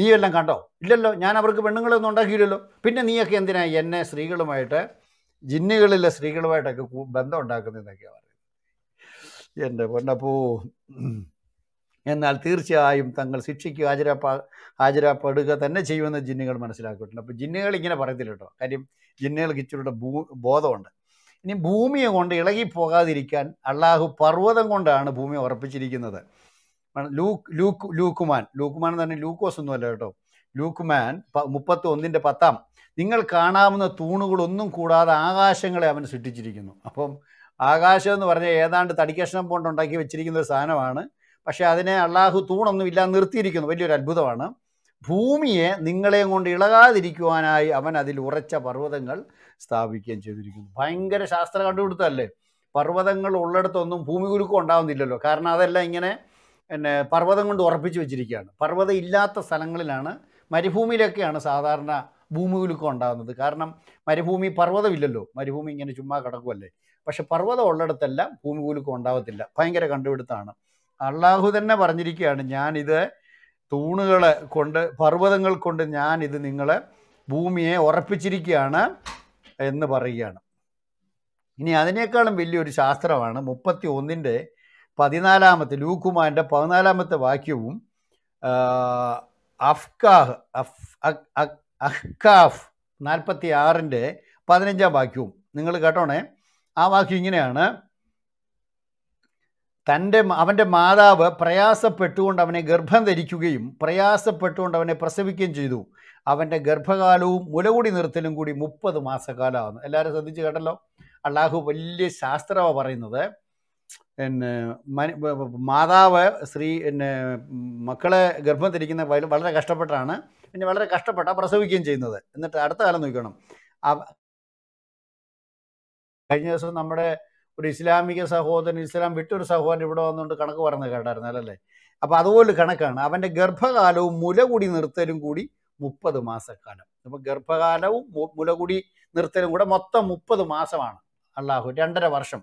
A: നീ എല്ലാം കണ്ടോ ഇല്ലല്ലോ ഞാൻ അവർക്ക് പെണ്ണുങ്ങളെ ഒന്നും ഉണ്ടാക്കിയില്ലല്ലോ പിന്നെ നീയൊക്കെ എന്തിനാ എന്നെ സ്ത്രീകളുമായിട്ട് ജിന്നുകളിലെ സ്ത്രീകളുമായിട്ടൊക്കെ ബന്ധം ഉണ്ടാക്കുന്നതെന്നൊക്കെയാണ് പറയുന്നത് എൻ്റെ പൊന്നപ്പൂ എന്നാൽ തീർച്ചയായും തങ്ങൾ ശിക്ഷയ്ക്ക് ഹാജരാപ്പാ ഹാജരാപ്പെടുക തന്നെ ചെയ്യുമെന്ന് ജിന്നുകൾ മനസ്സിലാക്കിയിട്ടുണ്ട് അപ്പോൾ ജിന്നുകൾ ഇങ്ങനെ പറയത്തില്ല കേട്ടോ കാര്യം ജിന്നുകൾക്ക് ഇച്ചിരിയുടെ ഭൂ ബോധമുണ്ട് ഇനി ഭൂമിയെ കൊണ്ട് ഇളകിപ്പോകാതിരിക്കാൻ അള്ളാഹു പർവ്വതം കൊണ്ടാണ് ഭൂമി ഉറപ്പിച്ചിരിക്കുന്നത് ലൂക്ക് ലൂക്ക് ലൂക്കുമാൻ ലൂക്കുമാൻ എന്ന് പറഞ്ഞാൽ ലൂക്കോസ് ഒന്നുമല്ല കേട്ടോ ലൂക്കുമാൻ മുപ്പത്തി ഒന്നിൻ്റെ പത്താം നിങ്ങൾ കാണാവുന്ന തൂണുകളൊന്നും കൂടാതെ ആകാശങ്ങളെ അവൻ സൃഷ്ടിച്ചിരിക്കുന്നു അപ്പം ആകാശം എന്ന് പറഞ്ഞാൽ ഏതാണ്ട് തടിക്കഷ്ണം കൊണ്ട് ഉണ്ടാക്കി വെച്ചിരിക്കുന്ന ഒരു സാധനമാണ് പക്ഷേ അതിനെ അള്ളാഹു തൂണൊന്നും ഇല്ലാതെ നിർത്തിയിരിക്കുന്നു വലിയൊരു അത്ഭുതമാണ് ഭൂമിയെ നിങ്ങളെയും കൊണ്ട് ഇളകാതിരിക്കുവാനായി അവൻ അതിൽ ഉറച്ച പർവ്വതങ്ങൾ സ്ഥാപിക്കുകയും ചെയ്തിരിക്കുന്നു ഭയങ്കര ശാസ്ത്ര കണ്ടുപിടുത്തമല്ലേ പർവ്വതങ്ങൾ ഉള്ളിടത്തൊന്നും ഭൂമി കുലുക്കം ഉണ്ടാവുന്നില്ലല്ലോ കാരണം അതെല്ലാം ഇങ്ങനെ പിന്നെ പർവ്വതം കൊണ്ട് ഉറപ്പിച്ചു വെച്ചിരിക്കുകയാണ് പർവ്വതം ഇല്ലാത്ത സ്ഥലങ്ങളിലാണ് മരുഭൂമിയിലൊക്കെയാണ് സാധാരണ ഭൂമി കുലുക്കം ഉണ്ടാകുന്നത് കാരണം മരുഭൂമി പർവ്വതമില്ലല്ലോ മരുഭൂമി ഇങ്ങനെ ചുമ്മാ കിടക്കുമല്ലേ പക്ഷെ പർവ്വതം ഉള്ളിടത്തെല്ലാം ഭൂമി കുലുക്കം ഉണ്ടാകത്തില്ല ഭയങ്കര കണ്ടുപിടുത്തമാണ് അള്ളാഹു തന്നെ പറഞ്ഞിരിക്കുകയാണ് ഞാനിത് തൂണുകൾ കൊണ്ട് പർവ്വതങ്ങൾ കൊണ്ട് ഞാനിത് നിങ്ങളെ ഭൂമിയെ ഉറപ്പിച്ചിരിക്കുകയാണ് എന്ന് പറയുകയാണ് ഇനി അതിനേക്കാളും വലിയൊരു ശാസ്ത്രമാണ് മുപ്പത്തി ഒന്നിൻ്റെ പതിനാലാമത്തെ ലൂക്കുമാൻ്റെ പതിനാലാമത്തെ വാക്യവും അഫ്കാഹ് അഫ് അഹ്കാഫ് നാൽപ്പത്തി ആറിൻ്റെ പതിനഞ്ചാം വാക്യവും നിങ്ങൾ കേട്ടോണേ ആ വാക്യം ഇങ്ങനെയാണ് തൻ്റെ അവൻ്റെ മാതാവ് പ്രയാസപ്പെട്ടുകൊണ്ട് അവനെ ഗർഭം ധരിക്കുകയും പ്രയാസപ്പെട്ടുകൊണ്ട് അവനെ പ്രസവിക്കുകയും ചെയ്തു അവൻ്റെ ഗർഭകാലവും മുലകുടി നിർത്തലും കൂടി മുപ്പത് മാസക്കാലമാണ് എല്ലാവരും ശ്രദ്ധിച്ച് കേട്ടല്ലോ അള്ളാഹു വലിയ ശാസ്ത്രമാണ് പറയുന്നത് പിന്നെ മാതാവ് സ്ത്രീ പിന്നെ മക്കളെ ഗർഭം ധരിക്കുന്ന വളരെ കഷ്ടപ്പെട്ടാണ് പിന്നെ വളരെ കഷ്ടപ്പെട്ടാണ് പ്രസവിക്കുകയും ചെയ്യുന്നത് എന്നിട്ട് അടുത്ത കാലം നോക്കണം കഴിഞ്ഞ ദിവസം നമ്മുടെ ഒരു ഇസ്ലാമിക സഹോദരൻ ഇസ്ലാം വിട്ടൊരു സഹോദരൻ ഇവിടെ വന്നുകൊണ്ട് കണക്ക് പറഞ്ഞത് കേട്ടായിരുന്നല്ലേ അപ്പോൾ അതുപോലെ കണക്കാണ് അവൻ്റെ ഗർഭകാലവും മുലകുടി നിർത്തലും കൂടി മുപ്പത് മാസക്കാലം അപ്പോൾ ഗർഭകാലവും മുലകുടി നിർത്തലും കൂടെ മൊത്തം മുപ്പത് മാസമാണ് അള്ളാഹു രണ്ടര വർഷം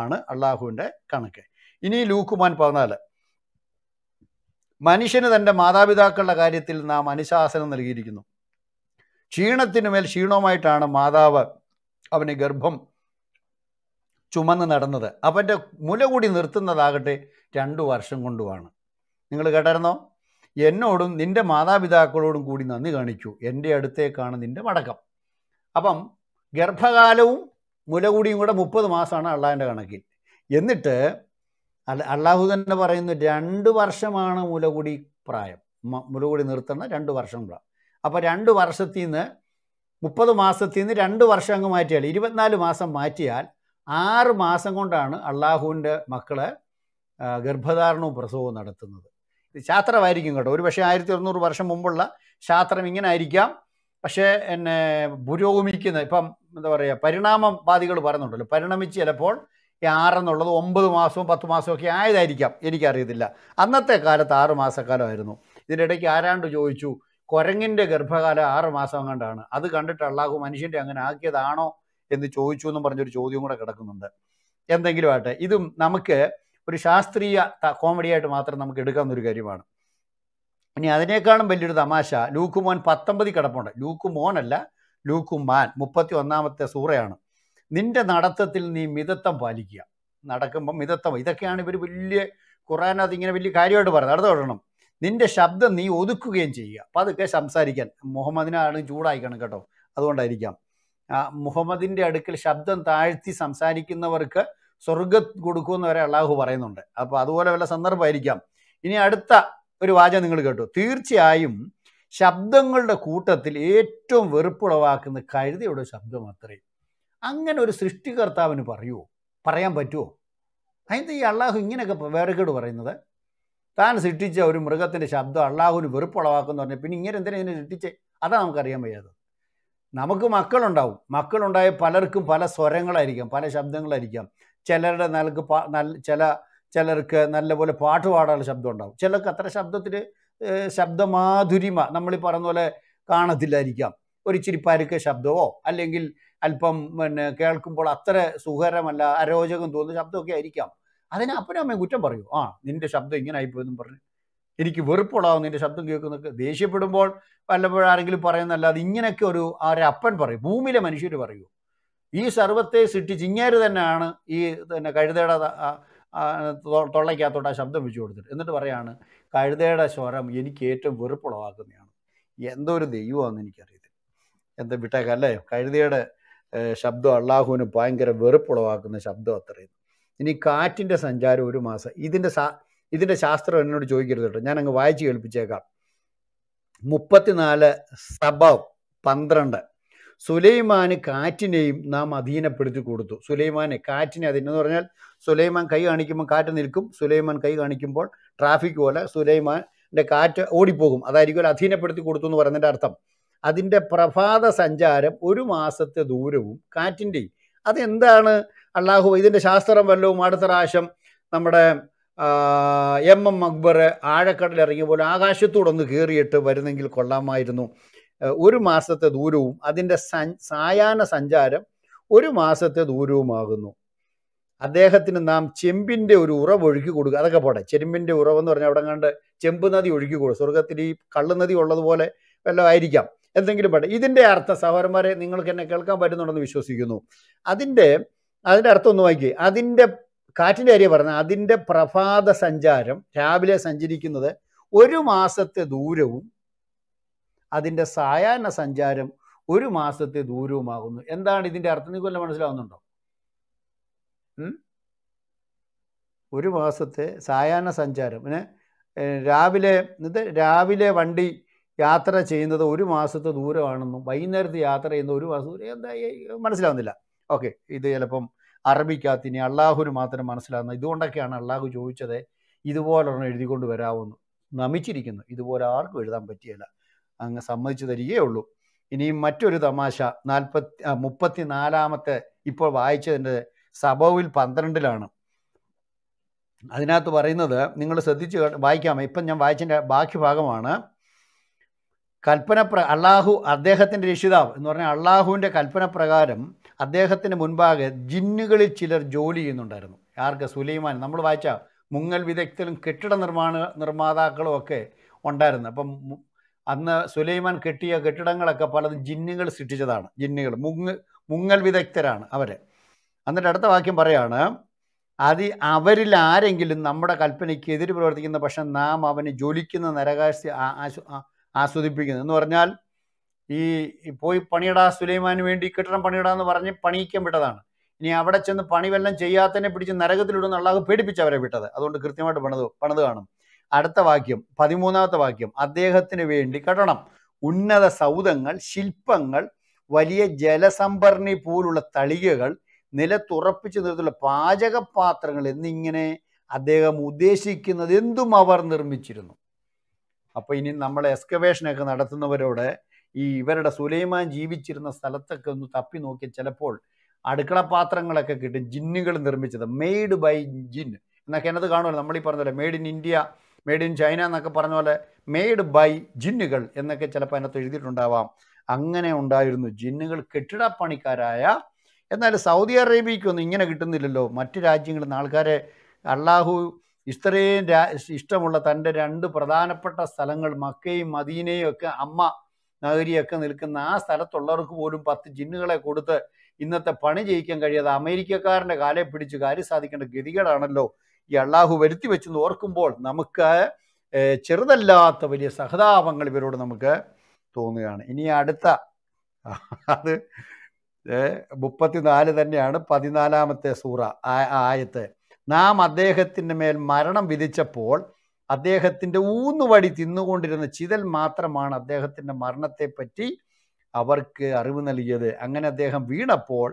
A: ആണ് അള്ളാഹുവിൻ്റെ കണക്ക് ഇനി ലൂക്കുമാൻ പതിനാല് മനുഷ്യന് തൻ്റെ മാതാപിതാക്കളുടെ കാര്യത്തിൽ നാം അനുശാസനം നൽകിയിരിക്കുന്നു ക്ഷീണത്തിനുമേൽ ക്ഷീണവുമായിട്ടാണ് മാതാവ് അവന് ഗർഭം ചുമന്ന് നടന്നത് അവൻ്റെ മുല കൂടി നിർത്തുന്നതാകട്ടെ രണ്ടു വർഷം കൊണ്ടുമാണ് നിങ്ങൾ കേട്ടായിരുന്നോ എന്നോടും നിൻ്റെ മാതാപിതാക്കളോടും കൂടി നന്ദി കാണിച്ചു എൻ്റെ അടുത്തേക്കാണ് നിൻ്റെ മടക്കം അപ്പം ഗർഭകാലവും മുല കൂടിയും കൂടെ മുപ്പത് മാസമാണ് അള്ളാഹിൻ്റെ കണക്കിൽ എന്നിട്ട് അല്ല അള്ളാഹു തന്നെ പറയുന്നു രണ്ട് വർഷമാണ് മുലകൂടി പ്രായം മുലകൂടി നിർത്തുന്ന രണ്ട് വർഷം പ്രായം അപ്പോൾ രണ്ട് വർഷത്തിൽ നിന്ന് മുപ്പത് മാസത്തിൽ നിന്ന് രണ്ട് വർഷം അങ്ങ് മാറ്റിയാൽ ഇരുപത്തിനാല് മാസം മാറ്റിയാൽ ആറ് മാസം കൊണ്ടാണ് അള്ളാഹുവിൻ്റെ മക്കളെ ഗർഭധാരണവും പ്രസവവും നടത്തുന്നത് ഇത് ശാസ്ത്രമായിരിക്കും കേട്ടോ ഒരു പക്ഷേ ആയിരത്തി ഒരുന്നൂറ് വർഷം മുമ്പുള്ള ശാസ്ത്രം ഇങ്ങനെ ആയിരിക്കാം പക്ഷേ എന്നെ പുരോഗമിക്കുന്ന ഇപ്പം എന്താ പറയുക പരിണാമവാദികൾ പറയുന്നുണ്ടല്ലോ പരിണമിച്ച് ചിലപ്പോൾ ഈ ആറെന്നുള്ളത് ഒമ്പത് മാസവും പത്ത് മാസവും ഒക്കെ ആയതായിരിക്കാം എനിക്കറിയത്തില്ല അന്നത്തെ കാലത്ത് ആറ് മാസക്കാലമായിരുന്നു ഇതിൻ്റെ ഇടയ്ക്ക് ആരാണ്ട് ചോദിച്ചു കുരങ്ങിൻ്റെ ഗർഭകാലം ആറ് മാസം കണ്ടാണ് അത് കണ്ടിട്ട് അള്ളാഹു മനുഷ്യൻ്റെ അങ്ങനെ ആക്കിയതാണോ എന്ന് ചോദിച്ചു എന്നും പറഞ്ഞൊരു ചോദ്യം കൂടെ കിടക്കുന്നുണ്ട് എന്തെങ്കിലും ആട്ടെ ഇതും നമുക്ക് ഒരു ശാസ്ത്രീയ കോമഡി ആയിട്ട് മാത്രം നമുക്ക് എടുക്കാവുന്ന ഒരു കാര്യമാണ് ഇനി അതിനേക്കാളും വലിയൊരു തമാശ ലൂക്കുമോൻ മോൻ കിടപ്പുണ്ട് ലൂക്ക് മോനല്ല ലൂക്ക് മാൻ മുപ്പത്തി ഒന്നാമത്തെ സൂറയാണ് നിന്റെ നടത്തത്തിൽ നീ മിതത്വം പാലിക്കുക നടക്കുമ്പോൾ മിതത്വം ഇതൊക്കെയാണ് ഇവർ വലിയ ഖുറാനകത്ത് ഇങ്ങനെ വലിയ കാര്യമായിട്ട് പറയുന്നത് അടുത്ത തുടരണം നിന്റെ ശബ്ദം നീ ഒതുക്കുകയും ചെയ്യുക അതൊക്കെ സംസാരിക്കാൻ മുഹമ്മദിനാണ് ചൂടായിക്കണം കേട്ടോ അതുകൊണ്ടായിരിക്കാം മുഹമ്മദിന്റെ അടുക്കൽ ശബ്ദം താഴ്ത്തി സംസാരിക്കുന്നവർക്ക് സ്വർഗ കൊടുക്കുമെന്ന് വരെ അള്ളാഹു പറയുന്നുണ്ട് അപ്പൊ അതുപോലെ വല്ല സന്ദർഭമായിരിക്കാം ഇനി അടുത്ത ഒരു വാചകം നിങ്ങൾ കേട്ടു തീർച്ചയായും ശബ്ദങ്ങളുടെ കൂട്ടത്തിൽ ഏറ്റവും വെറുപ്പുളവാക്കുന്ന കഴുതയുടെ ശബ്ദം അത്രയും അങ്ങനെ ഒരു സൃഷ്ടികർത്താവിന് പറയുമോ പറയാൻ പറ്റുമോ അതിന് ഈ അള്ളാഹു ഇങ്ങനെയൊക്കെ വേറെക്കേട് പറയുന്നത് താൻ സൃഷ്ടിച്ച ഒരു മൃഗത്തിൻ്റെ ശബ്ദം അള്ളാഹുവിന് വെറുപ്പുളവാക്കുമെന്ന് പറഞ്ഞാൽ പിന്നെ ഇങ്ങനെ എന്തിനാ ഇതിനെ സൃഷ്ടിച്ചേ അതാ നമുക്കറിയാൻ വയ്യാത്തത് നമുക്ക് മക്കളുണ്ടാവും മക്കളുണ്ടായ പലർക്കും പല സ്വരങ്ങളായിരിക്കാം പല ശബ്ദങ്ങളായിരിക്കാം ചിലരുടെ നൽക് നല്ല ചില ചിലർക്ക് നല്ലപോലെ പാട്ട് പാടാനുള്ള ശബ്ദം ഉണ്ടാവും ചിലർക്ക് അത്ര ശബ്ദത്തിൽ ശബ്ദമാധുരിമ നമ്മൾ ഈ പറഞ്ഞ പോലെ കാണത്തില്ലായിരിക്കാം ഒരിച്ചിരി പരുക്ക ശബ്ദമോ അല്ലെങ്കിൽ അല്പം പിന്നെ കേൾക്കുമ്പോൾ അത്ര സുഖരമല്ല അരോചകം തോന്നുന്ന ശബ്ദമൊക്കെ ആയിരിക്കാം അതിന് അപ്പനും അമ്മയും കുറ്റം പറയൂ ആ നിന്റെ ശബ്ദം ഇങ്ങനെ ആയിപ്പോയെന്നും പറഞ്ഞു എനിക്ക് വെറുപ്പുളാവുന്നു എൻ്റെ ശബ്ദം കേൾക്കുന്നൊക്കെ ദേഷ്യപ്പെടുമ്പോൾ ആരെങ്കിലും പറയുന്നല്ലാതെ ഇങ്ങനെയൊക്കെ ഒരു അപ്പൻ പറയും ഭൂമിയിലെ മനുഷ്യർ പറയൂ ഈ സർവത്തെ സൃഷ്ടിച്ച് ഇങ്ങേര് തന്നെയാണ് ഈ പിന്നെ കഴുതയുടെ തൊള്ളയ്ക്കകത്തോട്ട് ആ ശബ്ദം വെച്ചു കൊടുത്തിട്ട് എന്നിട്ട് പറയാണ് കഴുതയുടെ സ്വരം എനിക്ക് ഏറ്റവും വെറുപ്പുളവാക്കുന്നതാണ് എന്തോ ഒരു ദൈവമാണെന്ന് എനിക്കറിയത്തില്ല എന്താ വിട്ടേക്ക അല്ലേ കഴുതയുടെ ശബ്ദം അള്ളാഹുവിന് ഭയങ്കര വെറുപ്പുളവാക്കുന്ന ശബ്ദം അത്രയും ഇനി കാറ്റിൻ്റെ സഞ്ചാരം ഒരു മാസം ഇതിൻ്റെ സാ ഇതിൻ്റെ ശാസ്ത്രം എന്നോട് ചോദിക്കരുത് കേട്ടോ ഞാൻ അങ്ങ് വായിച്ചു കേൾപ്പിച്ചേക്കാം മുപ്പത്തിനാല് സബബ് പന്ത്രണ്ട് സുലൈമാന് കാറ്റിനെയും നാം അധീനപ്പെടുത്തി കൊടുത്തു സുലൈമാന് കാറ്റിനെ എന്ന് പറഞ്ഞാൽ സുലൈമാൻ കൈ കാണിക്കുമ്പോൾ കാറ്റ് നിൽക്കും സുലൈമാൻ കൈ കാണിക്കുമ്പോൾ ട്രാഫിക് പോലെ സുലൈമാൻ്റെ കാറ്റ് ഓടിപ്പോകും അതായിരിക്കും അധീനപ്പെടുത്തി കൊടുത്തു എന്ന് പറയുന്നതിൻ്റെ അർത്ഥം അതിൻ്റെ പ്രഭാത സഞ്ചാരം ഒരു മാസത്തെ ദൂരവും കാറ്റിൻ്റെയും അതെന്താണ് അള്ളാഹു ഇതിൻ്റെ ശാസ്ത്രം വല്ലവും അടുത്ത പ്രാവശ്യം നമ്മുടെ എം എം അക്ബർ ആഴക്കടൽ ഇറങ്ങിയ പോലെ ആകാശത്തോടൊന്ന് കയറിയിട്ട് വരുന്നെങ്കിൽ കൊള്ളാമായിരുന്നു ഒരു മാസത്തെ ദൂരവും അതിൻ്റെ സായാഹ്ന സഞ്ചാരം ഒരു മാസത്തെ ദൂരവുമാകുന്നു അദ്ദേഹത്തിന് നാം ചെമ്പിൻ്റെ ഒരു ഉറവ് ഒഴുക്കി കൊടുക്കുക അതൊക്കെ പോട്ടെ ചെമ്പിൻ്റെ ഉറവെന്ന് പറഞ്ഞാൽ അവിടെ കണ്ട് ചെമ്പ് നദി ഒഴുക്കി കൊടുക്കും സ്വർഗത്തിൽ ഈ കള്ള് നദി ഉള്ളതുപോലെ വല്ലതും ആയിരിക്കാം എന്തെങ്കിലും പോട്ടെ ഇതിൻ്റെ അർത്ഥം സഹോദരന്മാരെ നിങ്ങൾക്ക് എന്നെ കേൾക്കാൻ പറ്റുന്നുണ്ടെന്ന് വിശ്വസിക്കുന്നു അതിൻ്റെ അതിൻ്റെ അർത്ഥം ഒന്ന് വായിക്കുക അതിൻ്റെ കാറ്റിൻ്റെ കാര്യം പറഞ്ഞ അതിൻ്റെ പ്രഭാത സഞ്ചാരം രാവിലെ സഞ്ചരിക്കുന്നത് ഒരു മാസത്തെ ദൂരവും അതിൻ്റെ സായാഹ്ന സഞ്ചാരം ഒരു മാസത്തെ ദൂരവുമാകുന്നു എന്താണ് ഇതിൻ്റെ അർത്ഥം നിങ്ങൾക്ക് വല്ല മനസ്സിലാവുന്നുണ്ടോ ഒരു മാസത്തെ സായാഹ്ന സഞ്ചാരം പിന്നെ രാവിലെ എന്നിട്ട് രാവിലെ വണ്ടി യാത്ര ചെയ്യുന്നത് ഒരു മാസത്തെ ദൂരമാണെന്നും വൈകുന്നേരത്ത് യാത്ര ചെയ്യുന്നത് ഒരു മാസം എന്താ മനസ്സിലാവുന്നില്ല ഓക്കെ ഇത് ചിലപ്പം ഇനി അള്ളാഹുവിന് മാത്രം മനസ്സിലാകുന്ന ഇതുകൊണ്ടൊക്കെയാണ് അള്ളാഹു ചോദിച്ചത് ഇതുപോലൊരെണ്ണം എഴുതിക്കൊണ്ട് വരാമെന്ന് നമിച്ചിരിക്കുന്നു ഇതുപോലെ ആർക്കും എഴുതാൻ പറ്റിയല്ല അങ്ങ് സമ്മതിച്ചു തരികയേ ഉള്ളൂ ഇനിയും മറ്റൊരു തമാശ നാൽപ്പത്തി മുപ്പത്തി നാലാമത്തെ ഇപ്പോൾ വായിച്ചതിൻ്റെ സഭവിൽ പന്ത്രണ്ടിലാണ് അതിനകത്ത് പറയുന്നത് നിങ്ങൾ ശ്രദ്ധിച്ച് വായിക്കാമോ ഇപ്പം ഞാൻ വായിച്ചതിൻ്റെ ബാക്കി ഭാഗമാണ് കൽപ്പന പ്ര അള്ളാഹു അദ്ദേഹത്തിൻ്റെ രക്ഷിതാവ് എന്ന് പറഞ്ഞാൽ അള്ളാഹുവിൻ്റെ കൽപ്പന പ്രകാരം അദ്ദേഹത്തിന് മുൻപാകെ ജിന്നുകളിൽ ചിലർ ജോലി ചെയ്യുന്നുണ്ടായിരുന്നു ആർക്ക് സുലൈമാൻ നമ്മൾ വായിച്ച മുങ്ങൽ വിദഗ്ധരും കെട്ടിട നിർമ്മാണ നിർമ്മാതാക്കളും ഒക്കെ ഉണ്ടായിരുന്നു അപ്പം അന്ന് സുലൈമാൻ കെട്ടിയ കെട്ടിടങ്ങളൊക്കെ പലതും ജിന്നുകൾ സൃഷ്ടിച്ചതാണ് ജിന്നുകൾ മുങ്ങ് മുങ്ങൽ വിദഗ്ധരാണ് അവർ എന്നിട്ട് അടുത്ത വാക്യം പറയാണ് അത് അവരിൽ ആരെങ്കിലും നമ്മുടെ കൽപ്പനയ്ക്ക് എതിര് പ്രവർത്തിക്കുന്ന പക്ഷേ നാം അവന് ജോലിക്കുന്ന നരകാശ ആസ്വദിപ്പിക്കുന്നു എന്ന് പറഞ്ഞാൽ ഈ പോയി പണിയടാ സുലൈമാൻ വേണ്ടി കെട്ടിടം എന്ന് പറഞ്ഞ് പണിയിക്കാൻ വിട്ടതാണ് ഇനി അവിടെ ചെന്ന് പണി വല്ലതും ചെയ്യാത്തതിനെ പിടിച്ച് നരകത്തിലിടുന്ന അള്ളാഹ് പേടിപ്പിച്ച് അവരെ വിട്ടത് അതുകൊണ്ട് കൃത്യമായിട്ട് പണിത് പണിത് കാണും അടുത്ത വാക്യം പതിമൂന്നാമത്തെ വാക്യം അദ്ദേഹത്തിന് വേണ്ടി കെട്ടണം ഉന്നത സൗധങ്ങൾ ശില്പങ്ങൾ വലിയ ജലസംഭരണി പോലുള്ള തളികകൾ നിലത്തുറപ്പിച്ചു നിർത്തുള്ള പാചകപാത്രങ്ങൾ എന്നിങ്ങനെ അദ്ദേഹം ഉദ്ദേശിക്കുന്നത് എന്തും അവർ നിർമ്മിച്ചിരുന്നു അപ്പോൾ ഇനി നമ്മൾ എക്സ്കവേഷനൊക്കെ നടത്തുന്നവരോട് ഈ ഇവരുടെ സുലൈമാൻ ജീവിച്ചിരുന്ന സ്ഥലത്തൊക്കെ ഒന്ന് തപ്പി നോക്കി ചിലപ്പോൾ അടുക്കള പാത്രങ്ങളൊക്കെ കിട്ടും ജിന്നുകൾ നിർമ്മിച്ചത് മെയ്ഡ് ബൈ ജിൻ എന്നൊക്കെ എന്നത് കാണുമല്ലോ നമ്മളീ പറഞ്ഞ പോലെ made in India made in China എന്നൊക്കെ പറഞ്ഞ പോലെ മെയ്ഡ് ബൈ ജിന്നുകൾ എന്നൊക്കെ ചിലപ്പോൾ അതിനകത്ത് എഴുതിയിട്ടുണ്ടാവാം അങ്ങനെ ഉണ്ടായിരുന്നു ജിന്നുകൾ കെട്ടിടപ്പണിക്കാരായ എന്നാൽ സൗദി അറേബ്യക്കൊന്നും ഇങ്ങനെ കിട്ടുന്നില്ലല്ലോ മറ്റു രാജ്യങ്ങളിൽ നിന്ന് ആൾക്കാരെ അള്ളാഹു ഇത്രയും ഇഷ്ടമുള്ള തൻ്റെ രണ്ട് പ്രധാനപ്പെട്ട സ്ഥലങ്ങൾ മക്കയും മദീനയും ഒക്കെ അമ്മ നഗരിയൊക്കെ നിൽക്കുന്ന ആ സ്ഥലത്തുള്ളവർക്ക് പോലും പത്ത് ജിന്നുകളെ കൊടുത്ത് ഇന്നത്തെ പണി ചെയ്യിക്കാൻ കഴിയാതെ അമേരിക്കക്കാരൻ്റെ കാലെ പിടിച്ച് കാര്യം സാധിക്കേണ്ട ഗതികളാണല്ലോ ഈ അള്ളാഹു വരുത്തി വെച്ചെന്ന് ഓർക്കുമ്പോൾ നമുക്ക് ചെറുതല്ലാത്ത വലിയ സഹതാപങ്ങൾ ഇവരോട് നമുക്ക് തോന്നുകയാണ് ഇനി അടുത്ത അത് മുപ്പത്തിനാല് തന്നെയാണ് പതിനാലാമത്തെ സൂറ ആയത്ത് നാം അദ്ദേഹത്തിൻ്റെ മേൽ മരണം വിധിച്ചപ്പോൾ അദ്ദേഹത്തിൻ്റെ ഊന്നുവടി തിന്നുകൊണ്ടിരുന്ന ചിതൽ മാത്രമാണ് അദ്ദേഹത്തിൻ്റെ മരണത്തെപ്പറ്റി അവർക്ക് അറിവ് നൽകിയത് അങ്ങനെ അദ്ദേഹം വീണപ്പോൾ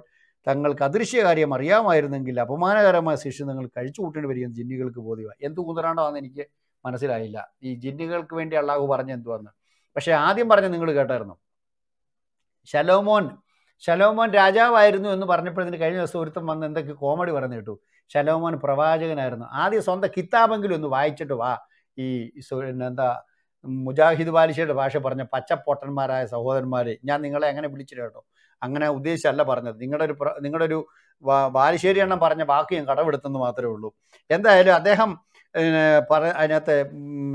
A: തങ്ങൾക്ക് അദൃശ്യകാര്യം അറിയാമായിരുന്നെങ്കിൽ അപമാനകരമായ ശിക്ഷ നിങ്ങൾ കഴിച്ചു കൂട്ടേണ്ടി വരികയും ജിന്നുകൾക്ക് ബോധ്യമായി എന്ത് കുന്തറാണ്ടാന്ന് എനിക്ക് മനസ്സിലായില്ല ഈ ജിന്നുകൾക്ക് വേണ്ടി അള്ളാഹു പറഞ്ഞ എന്തുവാന്ന് പക്ഷേ ആദ്യം പറഞ്ഞ നിങ്ങൾ കേട്ടായിരുന്നു ശലോമോൻ ശലോമോൻ രാജാവായിരുന്നു എന്ന് പറഞ്ഞപ്പോഴതിന് കഴിഞ്ഞ ദിവസം ഒരുത്തം വന്ന് എന്തൊക്കെ കോമഡി പറഞ്ഞു കേട്ടു ശലോമോൻ പ്രവാചകനായിരുന്നു ആദ്യം സ്വന്തം കിതാബെങ്കിലും ഒന്ന് വായിച്ചിട്ട് വാ ഈ എന്താ മുജാഹിദ് ബാലിശയുടെ ഭാഷ പറഞ്ഞ പച്ചപ്പൊട്ടന്മാരായ സഹോദരന്മാരെ ഞാൻ നിങ്ങളെ അങ്ങനെ വിളിച്ചിട്ട് കേട്ടോ അങ്ങനെ ഉദ്ദേശിച്ചല്ല പറഞ്ഞത് നിങ്ങളുടെ ഒരു നിങ്ങളുടെ ഒരു ബാലിശ്ശേരി എണ്ണം പറഞ്ഞ വാക്ക് ഞാൻ കടവെടുത്തെന്ന് മാത്രമേ ഉള്ളൂ എന്തായാലും അദ്ദേഹം പറ അതിനകത്ത്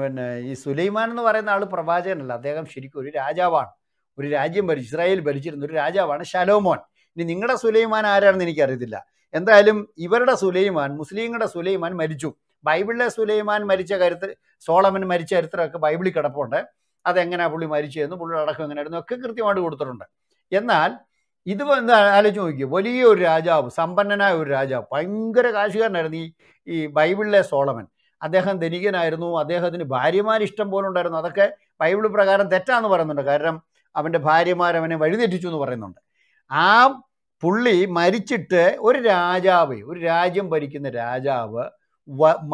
A: പിന്നെ ഈ സുലൈമാൻ എന്ന് പറയുന്ന ആൾ പ്രവാചകനല്ല അദ്ദേഹം ശരിക്കും ഒരു രാജാവാണ് ഒരു രാജ്യം ഭരിച്ചു ഇസ്രായേൽ ഭരിച്ചിരുന്ന ഒരു രാജാവാണ് ശലോമോൻ ഇനി നിങ്ങളുടെ സുലൈമാൻ ആരാണെന്ന് എനിക്കറിയത്തില്ല എന്തായാലും ഇവരുടെ സുലൈമാൻ മുസ്ലിങ്ങളുടെ സുലൈമാൻ മരിച്ചു ബൈബിളിലെ സുലൈമാൻ മരിച്ച കാര്യത്തിൽ സോളമൻ മരിച്ച ചരിത്രമൊക്കെ ബൈബിളിൽ കിടപ്പുണ്ട് അതെങ്ങനെയാണ് പുള്ളി മരിച്ചതെന്ന് പുള്ളിയുടെ അടക്കം എങ്ങനെയായിരുന്നു ഒക്കെ കൃത്യമായിട്ട് കൊടുത്തിട്ടുണ്ട് എന്നാൽ ഇത് എന്താ ആലോചിച്ച് നോക്കിയോ വലിയ ഒരു രാജാവ് സമ്പന്നനായ ഒരു രാജാവ് ഭയങ്കര കാശുകാരനായിരുന്നു ഈ ഈ ബൈബിളിലെ സോളമൻ അദ്ദേഹം ധനികനായിരുന്നു അദ്ദേഹത്തിന് ഭാര്യമാർ ഇഷ്ടം പോലെ ഉണ്ടായിരുന്നു അതൊക്കെ ബൈബിൾ പ്രകാരം തെറ്റാന്ന് പറയുന്നുണ്ട് കാരണം അവൻ്റെ ഭാര്യമാർ അവനെ വഴിതെറ്റിച്ചു എന്ന് പറയുന്നുണ്ട് ആ പുള്ളി മരിച്ചിട്ട് ഒരു രാജാവ് ഒരു രാജ്യം ഭരിക്കുന്ന രാജാവ്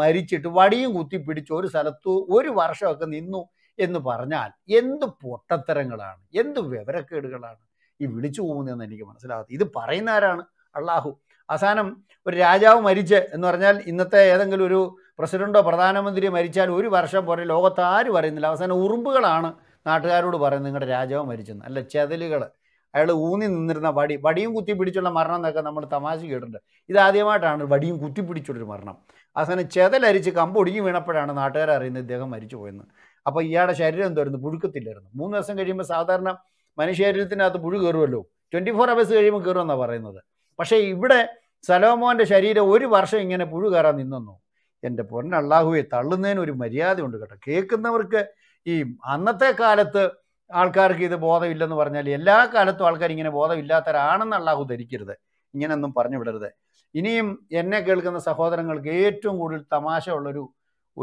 A: മരിച്ചിട്ട് വടിയും കുത്തിപ്പിടിച്ച് ഒരു സ്ഥലത്തു ഒരു വർഷമൊക്കെ നിന്നു എന്ന് പറഞ്ഞാൽ എന്ത് പൊട്ടത്തരങ്ങളാണ് എന്ത് വിവരക്കേടുകളാണ് ഈ വിളിച്ചു പോകുന്നതെന്ന് എനിക്ക് മനസ്സിലാകും ഇത് പറയുന്ന ആരാണ് അള്ളാഹു അവസാനം ഒരു രാജാവ് മരിച്ച് എന്ന് പറഞ്ഞാൽ ഇന്നത്തെ ഏതെങ്കിലും ഒരു പ്രസിഡന്റോ പ്രധാനമന്ത്രിയോ മരിച്ചാൽ ഒരു വർഷം പോലെ ലോകത്ത് ആരും അറിയുന്നില്ല അവസാനം ഉറുമ്പുകളാണ് നാട്ടുകാരോട് പറയുന്നത് നിങ്ങളുടെ രാജാവ് മരിച്ചെന്ന് അല്ല ചെതലുകൾ അയാൾ ഊന്നി നിന്നിരുന്ന വടി വടിയും കുത്തി പിടിച്ചുള്ള മരണം എന്നൊക്കെ നമ്മൾ തമാശ കേട്ടിട്ടുണ്ട് ഇതാദ്യമായിട്ടാണ് വടിയും കുത്തി പിടിച്ചുള്ളൊരു മരണം അവസാനം ചെതലരിച്ച് കമ്പൊടുങ്ങി വീണപ്പോഴാണ് നാട്ടുകാർ അറിയുന്നത് ഇദ്ദേഹം മരിച്ചു പോയെന്ന് അപ്പോൾ ഇയാളുടെ ശരീരം എന്തായിരുന്നു പുഴുക്കത്തില്ലായിരുന്നു മൂന്ന് ദിവസം കഴിയുമ്പോൾ സാധാരണ മനുഷ്യ ശരീരത്തിനകത്ത് പുഴു കയറുമല്ലോ ട്വൻറ്റി ഫോർ അവേഴ്സ് കഴിയുമ്പോൾ കയറുമെന്നാണ് പറയുന്നത് പക്ഷേ ഇവിടെ സലോമോൻ്റെ ശരീരം ഒരു വർഷം ഇങ്ങനെ പുഴു കയറാൻ നിന്നു എൻ്റെ പൊന്നള്ളാഹുവെ തള്ളുന്നതിന് ഒരു മര്യാദയുണ്ട് കേട്ടോ കേൾക്കുന്നവർക്ക് ഈ അന്നത്തെ കാലത്ത് ആൾക്കാർക്ക് ഇത് ബോധമില്ലെന്ന് പറഞ്ഞാൽ എല്ലാ കാലത്തും ആൾക്കാർ ഇങ്ങനെ ബോധമില്ലാത്തവരാണെന്ന് അള്ളാഹു ധരിക്കരുത് ഇങ്ങനെയൊന്നും പറഞ്ഞു വിടരുത് ഇനിയും എന്നെ കേൾക്കുന്ന സഹോദരങ്ങൾക്ക് ഏറ്റവും കൂടുതൽ ഉള്ളൊരു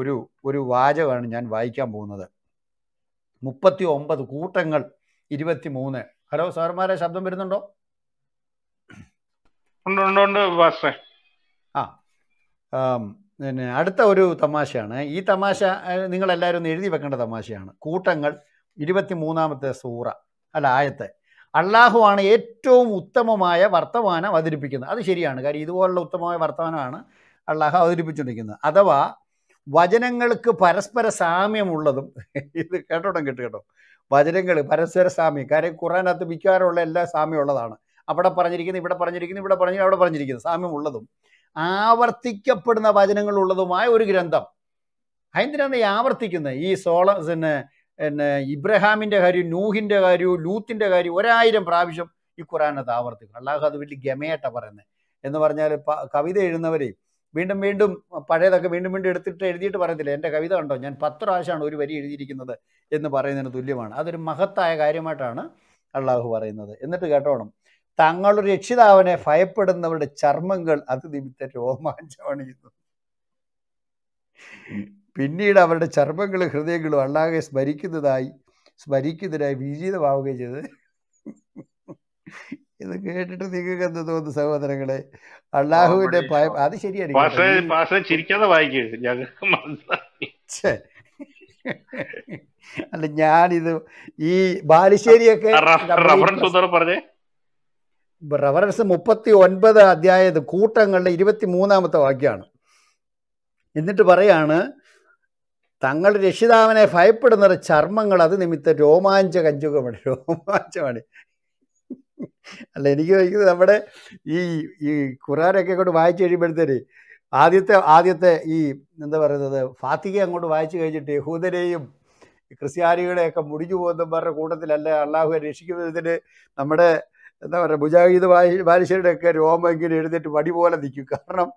A: ഒരു ഒരു വാചകമാണ് ഞാൻ വായിക്കാൻ പോകുന്നത് മുപ്പത്തി ഒമ്പത് കൂട്ടങ്ങൾ ഇരുപത്തി മൂന്ന് ഹലോ സാറുമാരെ ശബ്ദം വരുന്നുണ്ടോ ആ പിന്നെ അടുത്ത ഒരു തമാശയാണ് ഈ തമാശ നിങ്ങളെല്ലാവരും എഴുതി വെക്കേണ്ട തമാശയാണ് കൂട്ടങ്ങൾ ഇരുപത്തി മൂന്നാമത്തെ സൂറ അല്ല ആയത്ത് അള്ളാഹുവാണ് ഏറ്റവും ഉത്തമമായ വർത്തമാനം അവതരിപ്പിക്കുന്നത് അത് ശരിയാണ് കാര്യം ഇതുപോലുള്ള ഉത്തമമായ വർത്തമാനമാണ് അള്ളാഹു അവതരിപ്പിച്ചുകൊണ്ടിരിക്കുന്നത് അഥവാ വചനങ്ങൾക്ക് പരസ്പര സാമ്യമുള്ളതും ഇത് കേട്ടോട്ടം കേട്ട് കേട്ടോ വചനങ്ങൾ പരസ്പര സാമ്യം കാര്യം ഖുറാനകത്ത് മിക്കവാറുള്ള എല്ലാ സാമ്യമുള്ളതാണ് അവിടെ പറഞ്ഞിരിക്കുന്നു ഇവിടെ പറഞ്ഞിരിക്കുന്നു ഇവിടെ പറഞ്ഞു അവിടെ പറഞ്ഞിരിക്കുന്നു സാമ്യമുള്ളതും ആവർത്തിക്കപ്പെടുന്ന വചനങ്ങളുള്ളതുമായ ഒരു ഗ്രന്ഥം അതെന്തിനാണ് ഈ ആവർത്തിക്കുന്നത് ഈ സോള പിന്നെ പിന്നെ ഇബ്രഹാമിൻ്റെ കാര്യവും നൂഹിൻ്റെ കാര്യവും ലൂത്തിൻ്റെ കാര്യവും ഒരായിരം പ്രാവശ്യം ഈ ഖുറാനത്ത് ആവർത്തിക്കണം അള്ളാഹു അത് വലിയ ഗമയേട്ട പറയുന്നത് എന്ന് പറഞ്ഞാൽ കവിത എഴുതുന്നവരെ വീണ്ടും വീണ്ടും പഴയതൊക്കെ വീണ്ടും വീണ്ടും എടുത്തിട്ട് എഴുതിയിട്ട് പറയത്തില്ല എൻ്റെ കവിത കണ്ടോ ഞാൻ പത്ത് പ്രാവശ്യമാണ് ഒരു വരി എഴുതിയിരിക്കുന്നത് എന്ന് പറയുന്നതിന് തുല്യമാണ് അതൊരു മഹത്തായ കാര്യമായിട്ടാണ് അള്ളാഹു പറയുന്നത് എന്നിട്ട് കേട്ടോണം തങ്ങളൊരു രക്ഷിതാവിനെ ഭയപ്പെടുന്നവരുടെ ചർമ്മങ്ങൾ അത് നിമിത്ത രോമാഞ്ചമാണ് പിന്നീട് അവരുടെ ചർമ്മങ്ങളും ഹൃദയങ്ങളും അള്ളാഹെ സ്മരിക്കുന്നതായി സ്മരിക്കുന്നതിനായി വിജീതമാവുകയും ചെയ്തത് ഇത് കേട്ടിട്ട് നിങ്ങൾക്ക് എന്ത് തോന്നുന്നു സഹോദരങ്ങളെ അള്ളാഹുവിന്റെ ഭയം അത് ശരിയാണ് അല്ല ഞാനിത് ഈ ബാലുശ്ശേരിയൊക്കെ റഫറൻസ് മുപ്പത്തി ഒൻപത് അധ്യായത് കൂട്ടങ്ങളുടെ ഇരുപത്തി മൂന്നാമത്തെ വാക്യമാണ് എന്നിട്ട് പറയാണ് തങ്ങൾ രക്ഷിതാവിനെ ഒരു ചർമ്മങ്ങൾ അത് നിമിത്തം രോമാഞ്ചകഞ്ചുകമാണ് രോമാഞ്ചമാണ് അല്ല എനിക്ക് ചോദിക്കുന്നത് നമ്മുടെ ഈ ഈ ഖുറാനൊക്കെ കൊണ്ട് വായിച്ചു കഴിയുമ്പോഴത്തേന് ആദ്യത്തെ ആദ്യത്തെ ഈ എന്താ പറയുന്നത് ഫാത്തിക അങ്ങോട്ട് വായിച്ചു കഴിഞ്ഞിട്ട് യഹൂദരെയും ക്രിസ്ത്യാനികളെയൊക്കെ മുടിഞ്ഞു പോകുന്നവരുടെ കൂട്ടത്തിലല്ല അള്ളാഹു രക്ഷിക്കുന്നതിന് നമ്മുടെ എന്താ പറയുക മുജാഹിദ് ബാലിശ്ശേരിയുടെ ഒക്കെ രോമം ഇങ്ങനെ എഴുന്നേറ്റ് വടി പോലെ നിൽക്കും കാരണം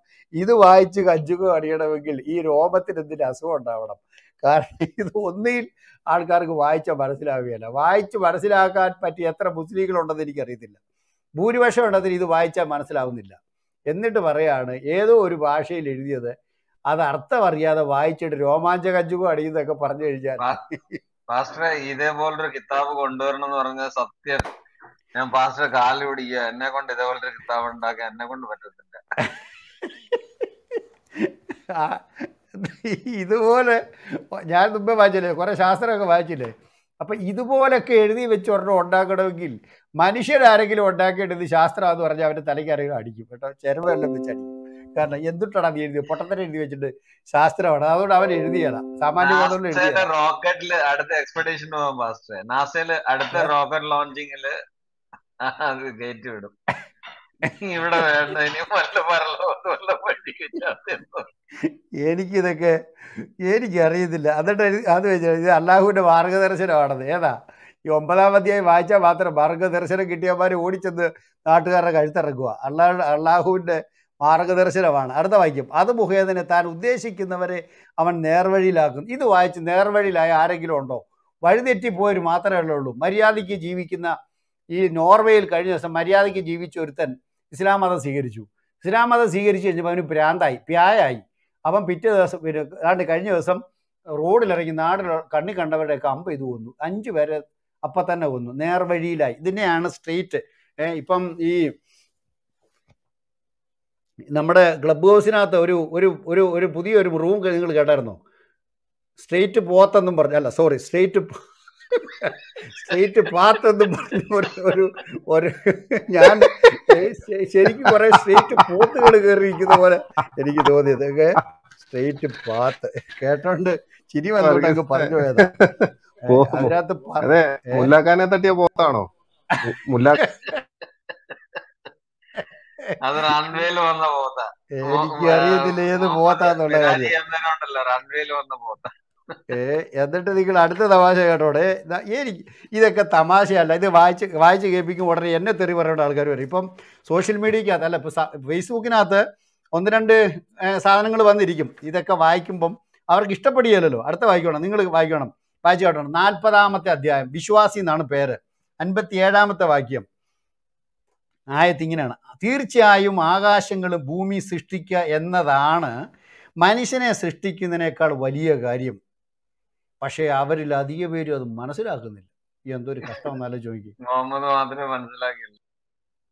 A: ഇത് വായിച്ച് കഞ്ചുക അടിയണമെങ്കിൽ ഈ രോമത്തിന് എന്തിന് അസുഖം ഉണ്ടാവണം കാരണം ഇത് ഒന്നിൽ ആൾക്കാർക്ക് വായിച്ചാൽ മനസ്സിലാവുകയല്ല വായിച്ച് മനസ്സിലാക്കാൻ പറ്റിയ എത്ര ഉണ്ടെന്ന് എനിക്കറിയത്തില്ല ഭൂരിപക്ഷം ഉണ്ടെങ്കിൽ ഇത് വായിച്ചാൽ മനസ്സിലാവുന്നില്ല എന്നിട്ട് പറയാണ് ഏതോ ഒരു ഭാഷയിൽ എഴുതിയത് അത് അർത്ഥം അറിയാതെ വായിച്ചിട്ട് രോമാഞ്ച കഞ്ചുകം അടിയുന്നൊക്കെ പറഞ്ഞു കഴിഞ്ഞാൽ
B: ഇതേപോലൊരു കിതാബ് കൊണ്ടുവരണം എന്ന് പറഞ്ഞ സത്യം ഞാൻ പാസ്റ്റർ കാലിൽ പിടിക്ക എന്നെ കൊണ്ട് ഒരു കിതാബ് ഉണ്ടാക്കാൻ എന്നെ കൊണ്ട് പറ്റത്തില്ല
A: ഇതുപോലെ ഞാൻ മുമ്പേ വായിച്ചില്ലേ കുറെ ശാസ്ത്രമൊക്കെ വായിച്ചില്ലേ അപ്പൊ ഇതുപോലൊക്കെ എഴുതി വെച്ച് ഒരെണ്ണം ഉണ്ടാക്കണമെങ്കിൽ മനുഷ്യരാരെങ്കിലും ഉണ്ടാക്കേണ്ടത് ശാസ്ത്രം എന്ന് പറഞ്ഞാൽ അവന്റെ തലയ്ക്ക് ആരെങ്കിലും അടിക്കും കേട്ടോ ചെരുവ എല്ലാം കാരണം എന്തുട്ടാണ് അവൻ എഴുതിയത് പൊട്ടത്തിന് എഴുതി വെച്ചിട്ട് ശാസ്ത്രമാണ് അതുകൊണ്ട് അവൻ എഴുതിയതാ സാമാന്യ
B: റോക്കറ്റില് അടുത്ത പാസ്റ്റർ നാസയില് അടുത്ത റോക്കറ്റ് ലോഞ്ചിങ്ങില് അത് കയറ്റി വിടും ഇവിടെ വേണ്ട ഇനി വല്ല വല്ല
A: എനിക്കിതൊക്കെ എനിക്ക് അറിയത്തില്ല എന്നിട്ട് അത് വെച്ചാൽ ഇത് അള്ളാഹുവിന്റെ മാർഗദർശനമാണത് ഏതാ ഈ ഒമ്പതാം അധ്യായം വായിച്ചാൽ മാത്രം മാർഗദർശനം കിട്ടിയമാര് ഓടിച്ചെന്ന് നാട്ടുകാരുടെ കഴുത്തിറക്കുക അള്ളാ അള്ളാഹുവിൻ്റെ മാർഗദർശനമാണ് അടുത്ത വാക്യം അത് മുഖേതനെ താൻ ഉദ്ദേശിക്കുന്നവരെ അവൻ നേർവഴിയിലാക്കും ഇത് വായിച്ച് നേർവഴിയിലായ ആരെങ്കിലും ഉണ്ടോ വഴിതെറ്റിപ്പോയൊരു മാത്രമേ ഉള്ളൂ മര്യാദയ്ക്ക് ജീവിക്കുന്ന ഈ നോർവേയിൽ കഴിഞ്ഞ ദിവസം മര്യാദയ്ക്ക് ജീവിച്ച ഒരുത്തൻ ഇസ്ലാം മതം സ്വീകരിച്ചു ഇസ്ലാം മതം സ്വീകരിച്ചു കഴിഞ്ഞപ്പോൾ അവന് പ്രാന്തായി പ്യായായി അപ്പം പിറ്റേ ദിവസം പിന്നെ ഏതാണ്ട് കഴിഞ്ഞ ദിവസം റോഡിലിറങ്ങി നാടിൽ കണ്ണി കണ്ടവരുടെയൊക്കെ അമ്പ് ഇത് കൊന്നു അഞ്ചു പേരെ അപ്പം തന്നെ കൊന്നു നേർവഴിയിലായി ഇതിനെയാണ് സ്ട്രീറ്റ് ഇപ്പം ഈ നമ്മുടെ ക്ലബ് ഹൗസിനകത്ത് ഒരു ഒരു ഒരു ഒരു പുതിയൊരു റൂം നിങ്ങൾ കേട്ടായിരുന്നോ സ്ട്രീറ്റ് പോത്തെന്നും പറഞ്ഞു അല്ല സോറി സ്ട്രീറ്റ് സ്റ്റേറ്റ് പാത്ത് എന്ന് പറഞ്ഞ ഒരു ഒരു ഞാൻ ശരിക്കും കുറെ സ്റ്റേറ്റ് പോത്തുകൾ കയറിയിരിക്കുന്ന പോലെ എനിക്ക് തോന്നിയത് ഒക്കെ സ്റ്റേറ്റ് പാത്ത് കേട്ടോണ്ട് ചിരി വന്നോണ്ട് പറഞ്ഞു പോയത് അതിനകത്ത് മുല്ലാക്കാനെ തട്ടിയ പോത്താണോ മുല്ലാ
B: അത് റൺവേയിൽ വന്ന പോത്ത എനിക്കറിയത്തില്ല
A: ഏത് പോത്താന്നുള്ള കാര്യം
B: റൺവേയിൽ വന്ന പോത്ത
A: ഏ എന്നിട്ട് നിങ്ങൾ അടുത്ത തമാശ കേട്ടോടെ എനിക്ക് ഇതൊക്കെ തമാശയല്ല ഇത് വായിച്ച് വായിച്ച് കേൾപ്പിക്കും ഉടനെ എന്നെ തെറി പറയേണ്ട ആൾക്കാർ വരും ഇപ്പം സോഷ്യൽ മീഡിയക്കകത്ത് അല്ല ഇപ്പം ഫേസ്ബുക്കിനകത്ത് ഒന്ന് രണ്ട് സാധനങ്ങൾ വന്നിരിക്കും ഇതൊക്കെ വായിക്കുമ്പം അവർക്ക് ഇഷ്ടപ്പെടുകയല്ലോ അടുത്ത വായിക്കണം നിങ്ങൾ വായിക്കണം വായിച്ചു കേട്ടണം നാൽപ്പതാമത്തെ അധ്യായം വിശ്വാസി എന്നാണ് പേര് അൻപത്തി ഏഴാമത്തെ വാക്യം ആയത്തിങ്ങനെയാണ് തീർച്ചയായും ആകാശങ്ങളും ഭൂമി സൃഷ്ടിക്കുക എന്നതാണ് മനുഷ്യനെ സൃഷ്ടിക്കുന്നതിനേക്കാൾ വലിയ കാര്യം പക്ഷേ അവരിൽ അധിക പേരും അത് മനസ്സിലാക്കുന്നില്ല എന്തൊരു കഷ്ടം എന്നാലും ചോദിക്കും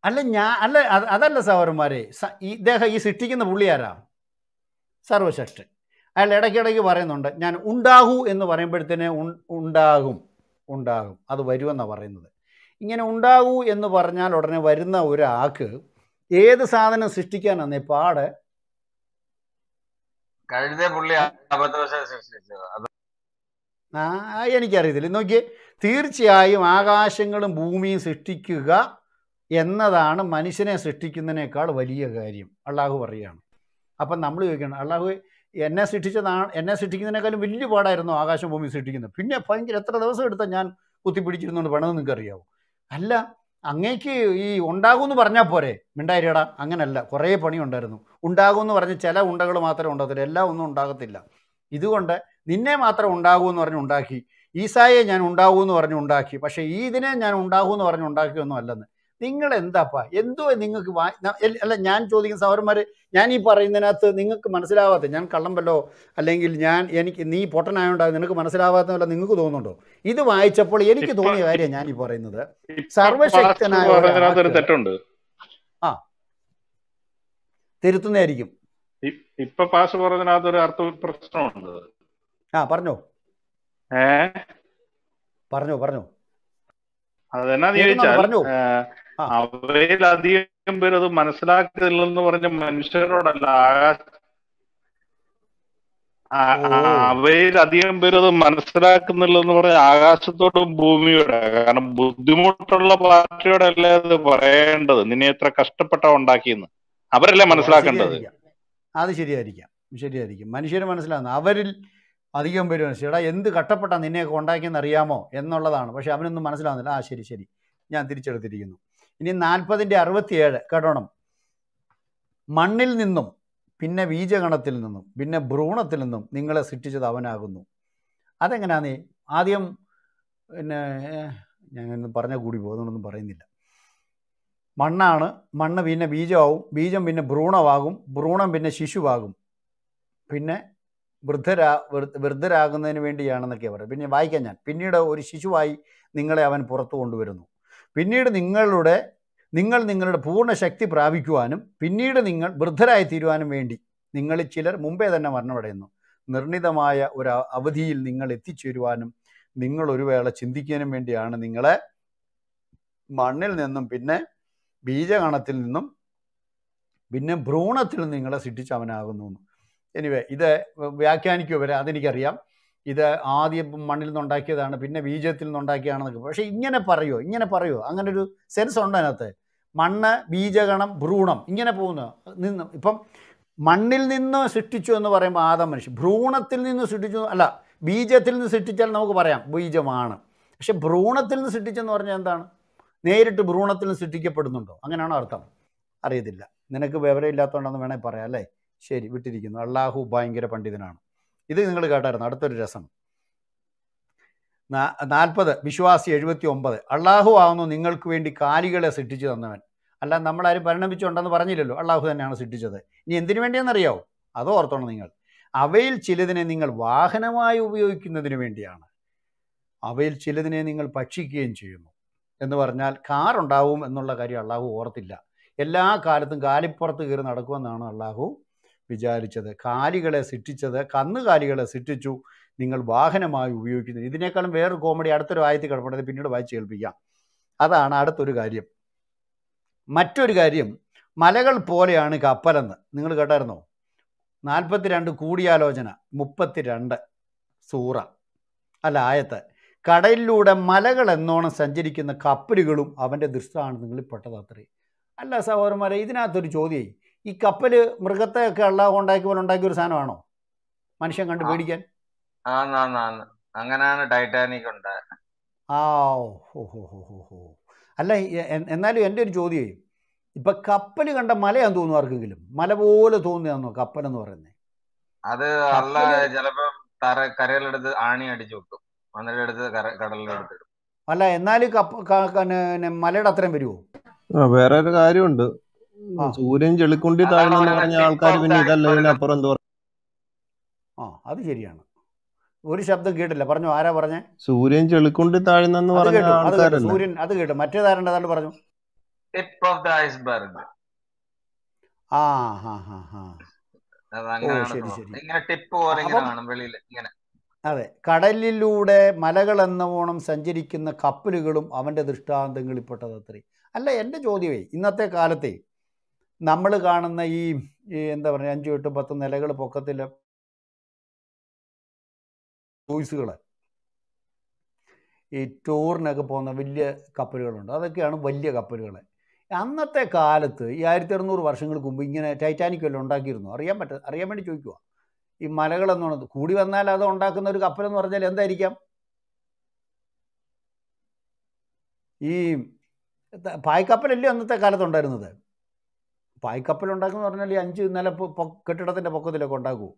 A: അല്ല ഞാൻ അല്ല അതല്ല സഹോദരന്മാരെ ഇദ്ദേഹം ഈ സൃഷ്ടിക്കുന്ന പുള്ളിയാരാ സർവശക്തൻ അയാൾ ഇടയ്ക്കിടയ്ക്ക് പറയുന്നുണ്ട് ഞാൻ ഉണ്ടാകൂ എന്ന് പറയുമ്പോഴത്തേനെ ഉണ്ടാകും ഉണ്ടാകും അത് വരുമെന്നാണ് പറയുന്നത് ഇങ്ങനെ ഉണ്ടാകൂ എന്ന് പറഞ്ഞാൽ ഉടനെ വരുന്ന ഒരാൾക്ക് ഏത് സാധനം സൃഷ്ടിക്കാനാണ് പാട്
B: കഴിഞ്ഞ പുള്ളി അബദ്ധവശാൽ സൃഷ്ടിച്ചത്
A: എനിക്കറിയത്തില്ല നോക്കിയേ തീർച്ചയായും ആകാശങ്ങളും ഭൂമിയും സൃഷ്ടിക്കുക എന്നതാണ് മനുഷ്യനെ സൃഷ്ടിക്കുന്നതിനേക്കാൾ വലിയ കാര്യം അള്ളാഹു പറയുകയാണ് അപ്പം നമ്മൾ ചോദിക്കണം അള്ളാഹു എന്നെ സൃഷ്ടിച്ചതാണ് എന്നെ സൃഷ്ടിക്കുന്നതിനേക്കാളും വലിയ പാടായിരുന്നു ആകാശം ഭൂമി സൃഷ്ടിക്കുന്നത് പിന്നെ ഭയങ്കര എത്ര ദിവസം എടുത്താൽ ഞാൻ കുത്തിപ്പിടിച്ചിരുന്നുകൊണ്ട് പണമെന്ന് നിങ്ങൾക്ക് അറിയാവോ അല്ല അങ്ങേക്ക് ഈ ഉണ്ടാകുമെന്ന് പറഞ്ഞാൽ പോരെ മിണ്ടായിരിടാ അങ്ങനല്ല കുറേ പണി ഉണ്ടായിരുന്നു ഉണ്ടാകുമെന്ന് പറഞ്ഞ് ചില ഉണ്ടകൾ മാത്രമേ ഉണ്ടാകത്തില്ല എല്ലാം ഒന്നും ഉണ്ടാകത്തില്ല ഇതുകൊണ്ട് നിന്നെ മാത്രം ഉണ്ടാകൂ എന്ന് പറഞ്ഞ് ഉണ്ടാക്കി ഈസായെ ഞാൻ ഉണ്ടാകൂ എന്ന് പറഞ്ഞ് ഉണ്ടാക്കി പക്ഷേ ഈ ഇതിനെ ഞാൻ ഉണ്ടാകൂ എന്ന് പറഞ്ഞ് ഉണ്ടാക്കിയൊന്നും അല്ലെന്ന് നിങ്ങൾ എന്താപ്പാ എന്തോ നിങ്ങൾക്ക് അല്ല ഞാൻ ചോദിക്കുന്ന സൗരന്മാർ ഞാൻ ഈ പറയുന്നതിനകത്ത് നിങ്ങൾക്ക് മനസ്സിലാവാത്ത ഞാൻ കള്ളമ്പല്ലോ അല്ലെങ്കിൽ ഞാൻ എനിക്ക് നീ പൊട്ടനായോണ്ടാകും നിനക്ക് മനസ്സിലാവാത്തല്ല നിങ്ങൾക്ക് തോന്നുന്നുണ്ടോ ഇത് വായിച്ചപ്പോൾ എനിക്ക് തോന്നിയ കാര്യം ഞാൻ ഈ പറയുന്നത് സർവശക്തനായ തെറ്റുണ്ട് ആ തിരുത്തുന്നതായിരിക്കും
B: ഇപ്പൊ പാസ് പറഞ്ഞതിനകത്ത് ഒരു അർത്ഥ പ്രശ്നമുണ്ട്
A: ആ പറഞ്ഞോ ഏ പറഞ്ഞോ പറഞ്ഞോ
B: അതെന്നാ ചോദിച്ചാൽ അവരിൽ പേര് അത് മനസ്സിലാക്കുന്നു പറഞ്ഞ മനുഷ്യരോടല്ല അവയിലധികം പേര് അത് മനസ്സിലാക്കുന്നില്ലെന്ന് പറഞ്ഞ ആകാശത്തോടും ഭൂമിയോടെ കാരണം ബുദ്ധിമുട്ടുള്ള പാർട്ടിയോടെ അല്ലേ അത് പറയേണ്ടത് നിന്നെ എത്ര കഷ്ടപ്പെട്ട ഉണ്ടാക്കിയെന്ന് അവരല്ലേ മനസ്സിലാക്കേണ്ടത്
A: അത് ശരിയായിരിക്കാം ശരിയായിരിക്കും മനുഷ്യർ മനസ്സിലാകുന്നു അവരിൽ അധികം പേര് മനസ്സിലായി എടാ എന്ത് കട്ടപ്പെട്ട നിന്നെയൊക്കെ ഉണ്ടാക്കിയെന്ന് അറിയാമോ എന്നുള്ളതാണ് പക്ഷേ അവനൊന്നും മനസ്സിലാവുന്നില്ല ആ ശരി ശരി ഞാൻ തിരിച്ചെടുത്തിരിക്കുന്നു ഇനി നാൽപ്പതിൻ്റെ അറുപത്തിയേഴ് കേട്ടോണം മണ്ണിൽ നിന്നും പിന്നെ ബീജഗണത്തിൽ നിന്നും പിന്നെ ഭ്രൂണത്തിൽ നിന്നും നിങ്ങളെ സൃഷ്ടിച്ചത് അവനാകുന്നു അതെങ്ങനെയാന്ന് ആദ്യം പിന്നെ ഞാനൊന്നും പറഞ്ഞാൽ കൂടി പോകുന്നൊന്നും പറയുന്നില്ല മണ്ണാണ് മണ്ണ് പിന്നെ ബീജമാവും ബീജം പിന്നെ ഭ്രൂണമാകും ഭ്രൂണം പിന്നെ ശിശുവാകും പിന്നെ വൃദ്ധരാ വൃദ്ധരാകുന്നതിന് വേണ്ടിയാണെന്നൊക്കെ പറയും പിന്നെ വായിക്കാൻ ഞാൻ പിന്നീട് ഒരു ശിശുവായി നിങ്ങളെ അവൻ പുറത്തു കൊണ്ടുവരുന്നു പിന്നീട് നിങ്ങളുടെ നിങ്ങൾ നിങ്ങളുടെ പൂർണ്ണ ശക്തി പ്രാപിക്കുവാനും പിന്നീട് നിങ്ങൾ വൃദ്ധരായി തീരുവാനും വേണ്ടി നിങ്ങളിൽ ചിലർ മുമ്പേ തന്നെ മരണമടയുന്നു നിർണിതമായ ഒരു അവധിയിൽ നിങ്ങൾ എത്തിച്ചേരുവാനും നിങ്ങൾ ഒരു വേള ചിന്തിക്കാനും വേണ്ടിയാണ് നിങ്ങളെ മണ്ണിൽ നിന്നും പിന്നെ ബീജകണത്തിൽ നിന്നും പിന്നെ ഭ്രൂണത്തിൽ നിങ്ങളെ സിട്ടിച്ചവനാകുന്നു എനിവേ ഇത് വ്യാഖ്യാനിക്കുക വരെ അതെനിക്കറിയാം ഇത് ആദ്യം മണ്ണിൽ നിന്നുണ്ടാക്കിയതാണ് പിന്നെ ബീജത്തിൽ നിന്നുണ്ടാക്കിയതാണെന്നൊക്കെ പക്ഷേ ഇങ്ങനെ പറയുമോ ഇങ്ങനെ പറയുമോ അങ്ങനെ ഒരു സെൻസ് ഉണ്ട് അതിനകത്ത് മണ്ണ് ബീജഗണം ഭ്രൂണം ഇങ്ങനെ പോകുന്നു നിന്ന് ഇപ്പം മണ്ണിൽ നിന്ന് സൃഷ്ടിച്ചു എന്ന് പറയുമ്പോൾ ആദം മനുഷ്യൻ ഭ്രൂണത്തിൽ നിന്ന് സൃഷ്ടിച്ചു അല്ല ബീജത്തിൽ നിന്ന് സൃഷ്ടിച്ചാൽ നമുക്ക് പറയാം ബീജമാണ് പക്ഷെ ഭ്രൂണത്തിൽ നിന്ന് സൃഷ്ടിച്ചെന്ന് പറഞ്ഞാൽ എന്താണ് നേരിട്ട് ഭ്രൂണത്തിൽ നിന്ന് സൃഷ്ടിക്കപ്പെടുന്നുണ്ടോ അങ്ങനെയാണോ അർത്ഥം അറിയത്തില്ല നിനക്ക് വിവരമില്ലാത്തതുകൊണ്ടെന്ന് വേണമെങ്കിൽ പറയാം അല്ലേ ശരി വിട്ടിരിക്കുന്നു അള്ളാഹു ഭയങ്കര പണ്ഡിതനാണ് ഇത് നിങ്ങൾ കേട്ടായിരുന്നു അടുത്തൊരു രസം നാൽപ്പത് വിശ്വാസി എഴുപത്തി ഒമ്പത് അള്ളാഹു ആവുന്നു നിങ്ങൾക്ക് വേണ്ടി കാലികളെ സൃഷ്ടിച്ചു തന്നവൻ അല്ല നമ്മളാരും പരിണമിച്ചുണ്ടെന്ന് പറഞ്ഞില്ലല്ലോ അള്ളാഹു തന്നെയാണ് സൃഷ്ടിച്ചത് ഇനി എന്തിനു വേണ്ടിയെന്നറിയാവോ അത് ഓർത്തോണം നിങ്ങൾ അവയിൽ ചിലതിനെ നിങ്ങൾ വാഹനമായി ഉപയോഗിക്കുന്നതിന് വേണ്ടിയാണ് അവയിൽ ചിലതിനെ നിങ്ങൾ ഭക്ഷിക്കുകയും ചെയ്യുന്നു എന്ന് പറഞ്ഞാൽ കാറുണ്ടാവും എന്നുള്ള കാര്യം അള്ളാഹു ഓർത്തില്ല എല്ലാ കാലത്തും കാലിപ്പുറത്ത് കയറി നടക്കുമെന്നാണ് അള്ളാഹു വിചാരിച്ചത് കാലികളെ സിട്ടിച്ചത് കന്നുകാലികളെ സിട്ടിച്ചു നിങ്ങൾ വാഹനമായി ഉപയോഗിക്കുന്നത് ഇതിനേക്കാളും വേറൊരു കോമഡി അടുത്തൊരു ആയത്തിൽ കിടപ്പുണ്ടെങ്കിൽ പിന്നീട് വായിച്ച് കേൾപ്പിക്കാം അതാണ് അടുത്തൊരു കാര്യം മറ്റൊരു കാര്യം മലകൾ പോലെയാണ് കപ്പലെന്ന് നിങ്ങൾ കേട്ടായിരുന്നോ നാൽപ്പത്തിരണ്ട് കൂടിയാലോചന മുപ്പത്തിരണ്ട് സൂറ അല്ല ആയത്ത് കടലിലൂടെ മലകൾ എന്നോണം സഞ്ചരിക്കുന്ന കപ്പലുകളും അവൻ്റെ ദൃശ്യമാണ് നിങ്ങളിൽപ്പെട്ടതത്രേ അല്ല സഹോദരന്മാരെ ഇതിനകത്തൊരു ചോദ്യമായി ഈ കപ്പൽ മൃഗത്തെ ഒക്കെ അള്ളാഹു ഉണ്ടാക്കി പോലെ ഉണ്ടാക്കിയ ഒരു സാധനമാണോ മനുഷ്യൻ കണ്ട് പേടിക്കാൻ
B: അങ്ങനെയാണ് ടൈറ്റാനിക് ഉണ്ടായത്
A: ആ അല്ല എന്നാലും എൻ്റെ ഒരു ചോദ്യമേ ഇപ്പൊ കപ്പൽ കണ്ട മലയാന്ന് തോന്നുന്നു ആർക്കെങ്കിലും മല പോലെ തോന്നിയാന്നോ കപ്പൽ എന്ന് പറയുന്നത്
B: അത് അല്ല ചിലപ്പോ കരയിലെടുത്ത് ആണി അടിച്ചു വെക്കും മണലെടുത്ത് കടലിലെടുത്തിടും
A: അല്ല എന്നാലും കപ്പ മലയുടെ അത്രയും വരുമോ
B: വേറെ ഒരു കാര്യമുണ്ട് സൂര്യൻ ചെളിക്കുണ്ടി താഴ്ന്നു പറഞ്ഞ ആൾക്കാർ പിന്നെ ഇതല്ല ഇതിനപ്പുറം എന്തോ
A: ആ അത് ശരിയാണ് ഒരു ശബ്ദം കേട്ടില്ല പറഞ്ഞു ആരാ പറഞ്ഞേ
B: സൂര്യൻ ചെളിക്കുണ്ടി താഴ്ന്നെന്ന് പറഞ്ഞു സൂര്യൻ
A: അത് കേട്ടു മറ്റേതാരേണ്ടതാണ്ട് പറഞ്ഞു ടിപ്പ് ഓഫ് ദ ഐസ്ബർഗ് ആ ഹാ ഹാ ഹാ
B: ഇങ്ങനെ ടിപ്പ് പോലെ കാണും വെളിയിൽ ഇങ്ങനെ
A: അതെ കടലിലൂടെ മലകളെന്നോണം സഞ്ചരിക്കുന്ന കപ്പലുകളും അവൻ്റെ ദൃഷ്ടാന്തങ്ങളിൽപ്പെട്ടതത്രേ അല്ല എൻ്റെ ചോദ്യമേ ഇന്നത്തെ കാലത്തെ നമ്മൾ കാണുന്ന ഈ എന്താ പറയുക അഞ്ചു എട്ടും പത്തും നിലകൾ പൊക്കത്തില് ചോയ്സുകൾ ഈ ടൂറിനൊക്കെ പോകുന്ന വലിയ കപ്പലുകളുണ്ട് അതൊക്കെയാണ് വലിയ കപ്പലുകൾ അന്നത്തെ കാലത്ത് ഈ ആയിരത്തി അറുന്നൂറ് വർഷങ്ങൾക്ക് മുമ്പ് ഇങ്ങനെ ടൈറ്റാനിക് വല്ലതും ഉണ്ടാക്കിയിരുന്നു അറിയാൻ പറ്റ അറിയാൻ വേണ്ടി ചോദിക്കുക ഈ മലകളെന്ന് പറഞ്ഞത് കൂടി വന്നാൽ അത് ഉണ്ടാക്കുന്ന ഒരു കപ്പലെന്ന് പറഞ്ഞാൽ എന്തായിരിക്കാം ഈ പായ്ക്കപ്പലല്ലേ അന്നത്തെ ഉണ്ടായിരുന്നത് പായ്ക്കപ്പൽ ഉണ്ടാക്കുമെന്ന് പറഞ്ഞാൽ ഈ അഞ്ച് നില കെട്ടിടത്തിൻ്റെ പൊക്കത്തിലൊക്കെ ഉണ്ടാക്കൂ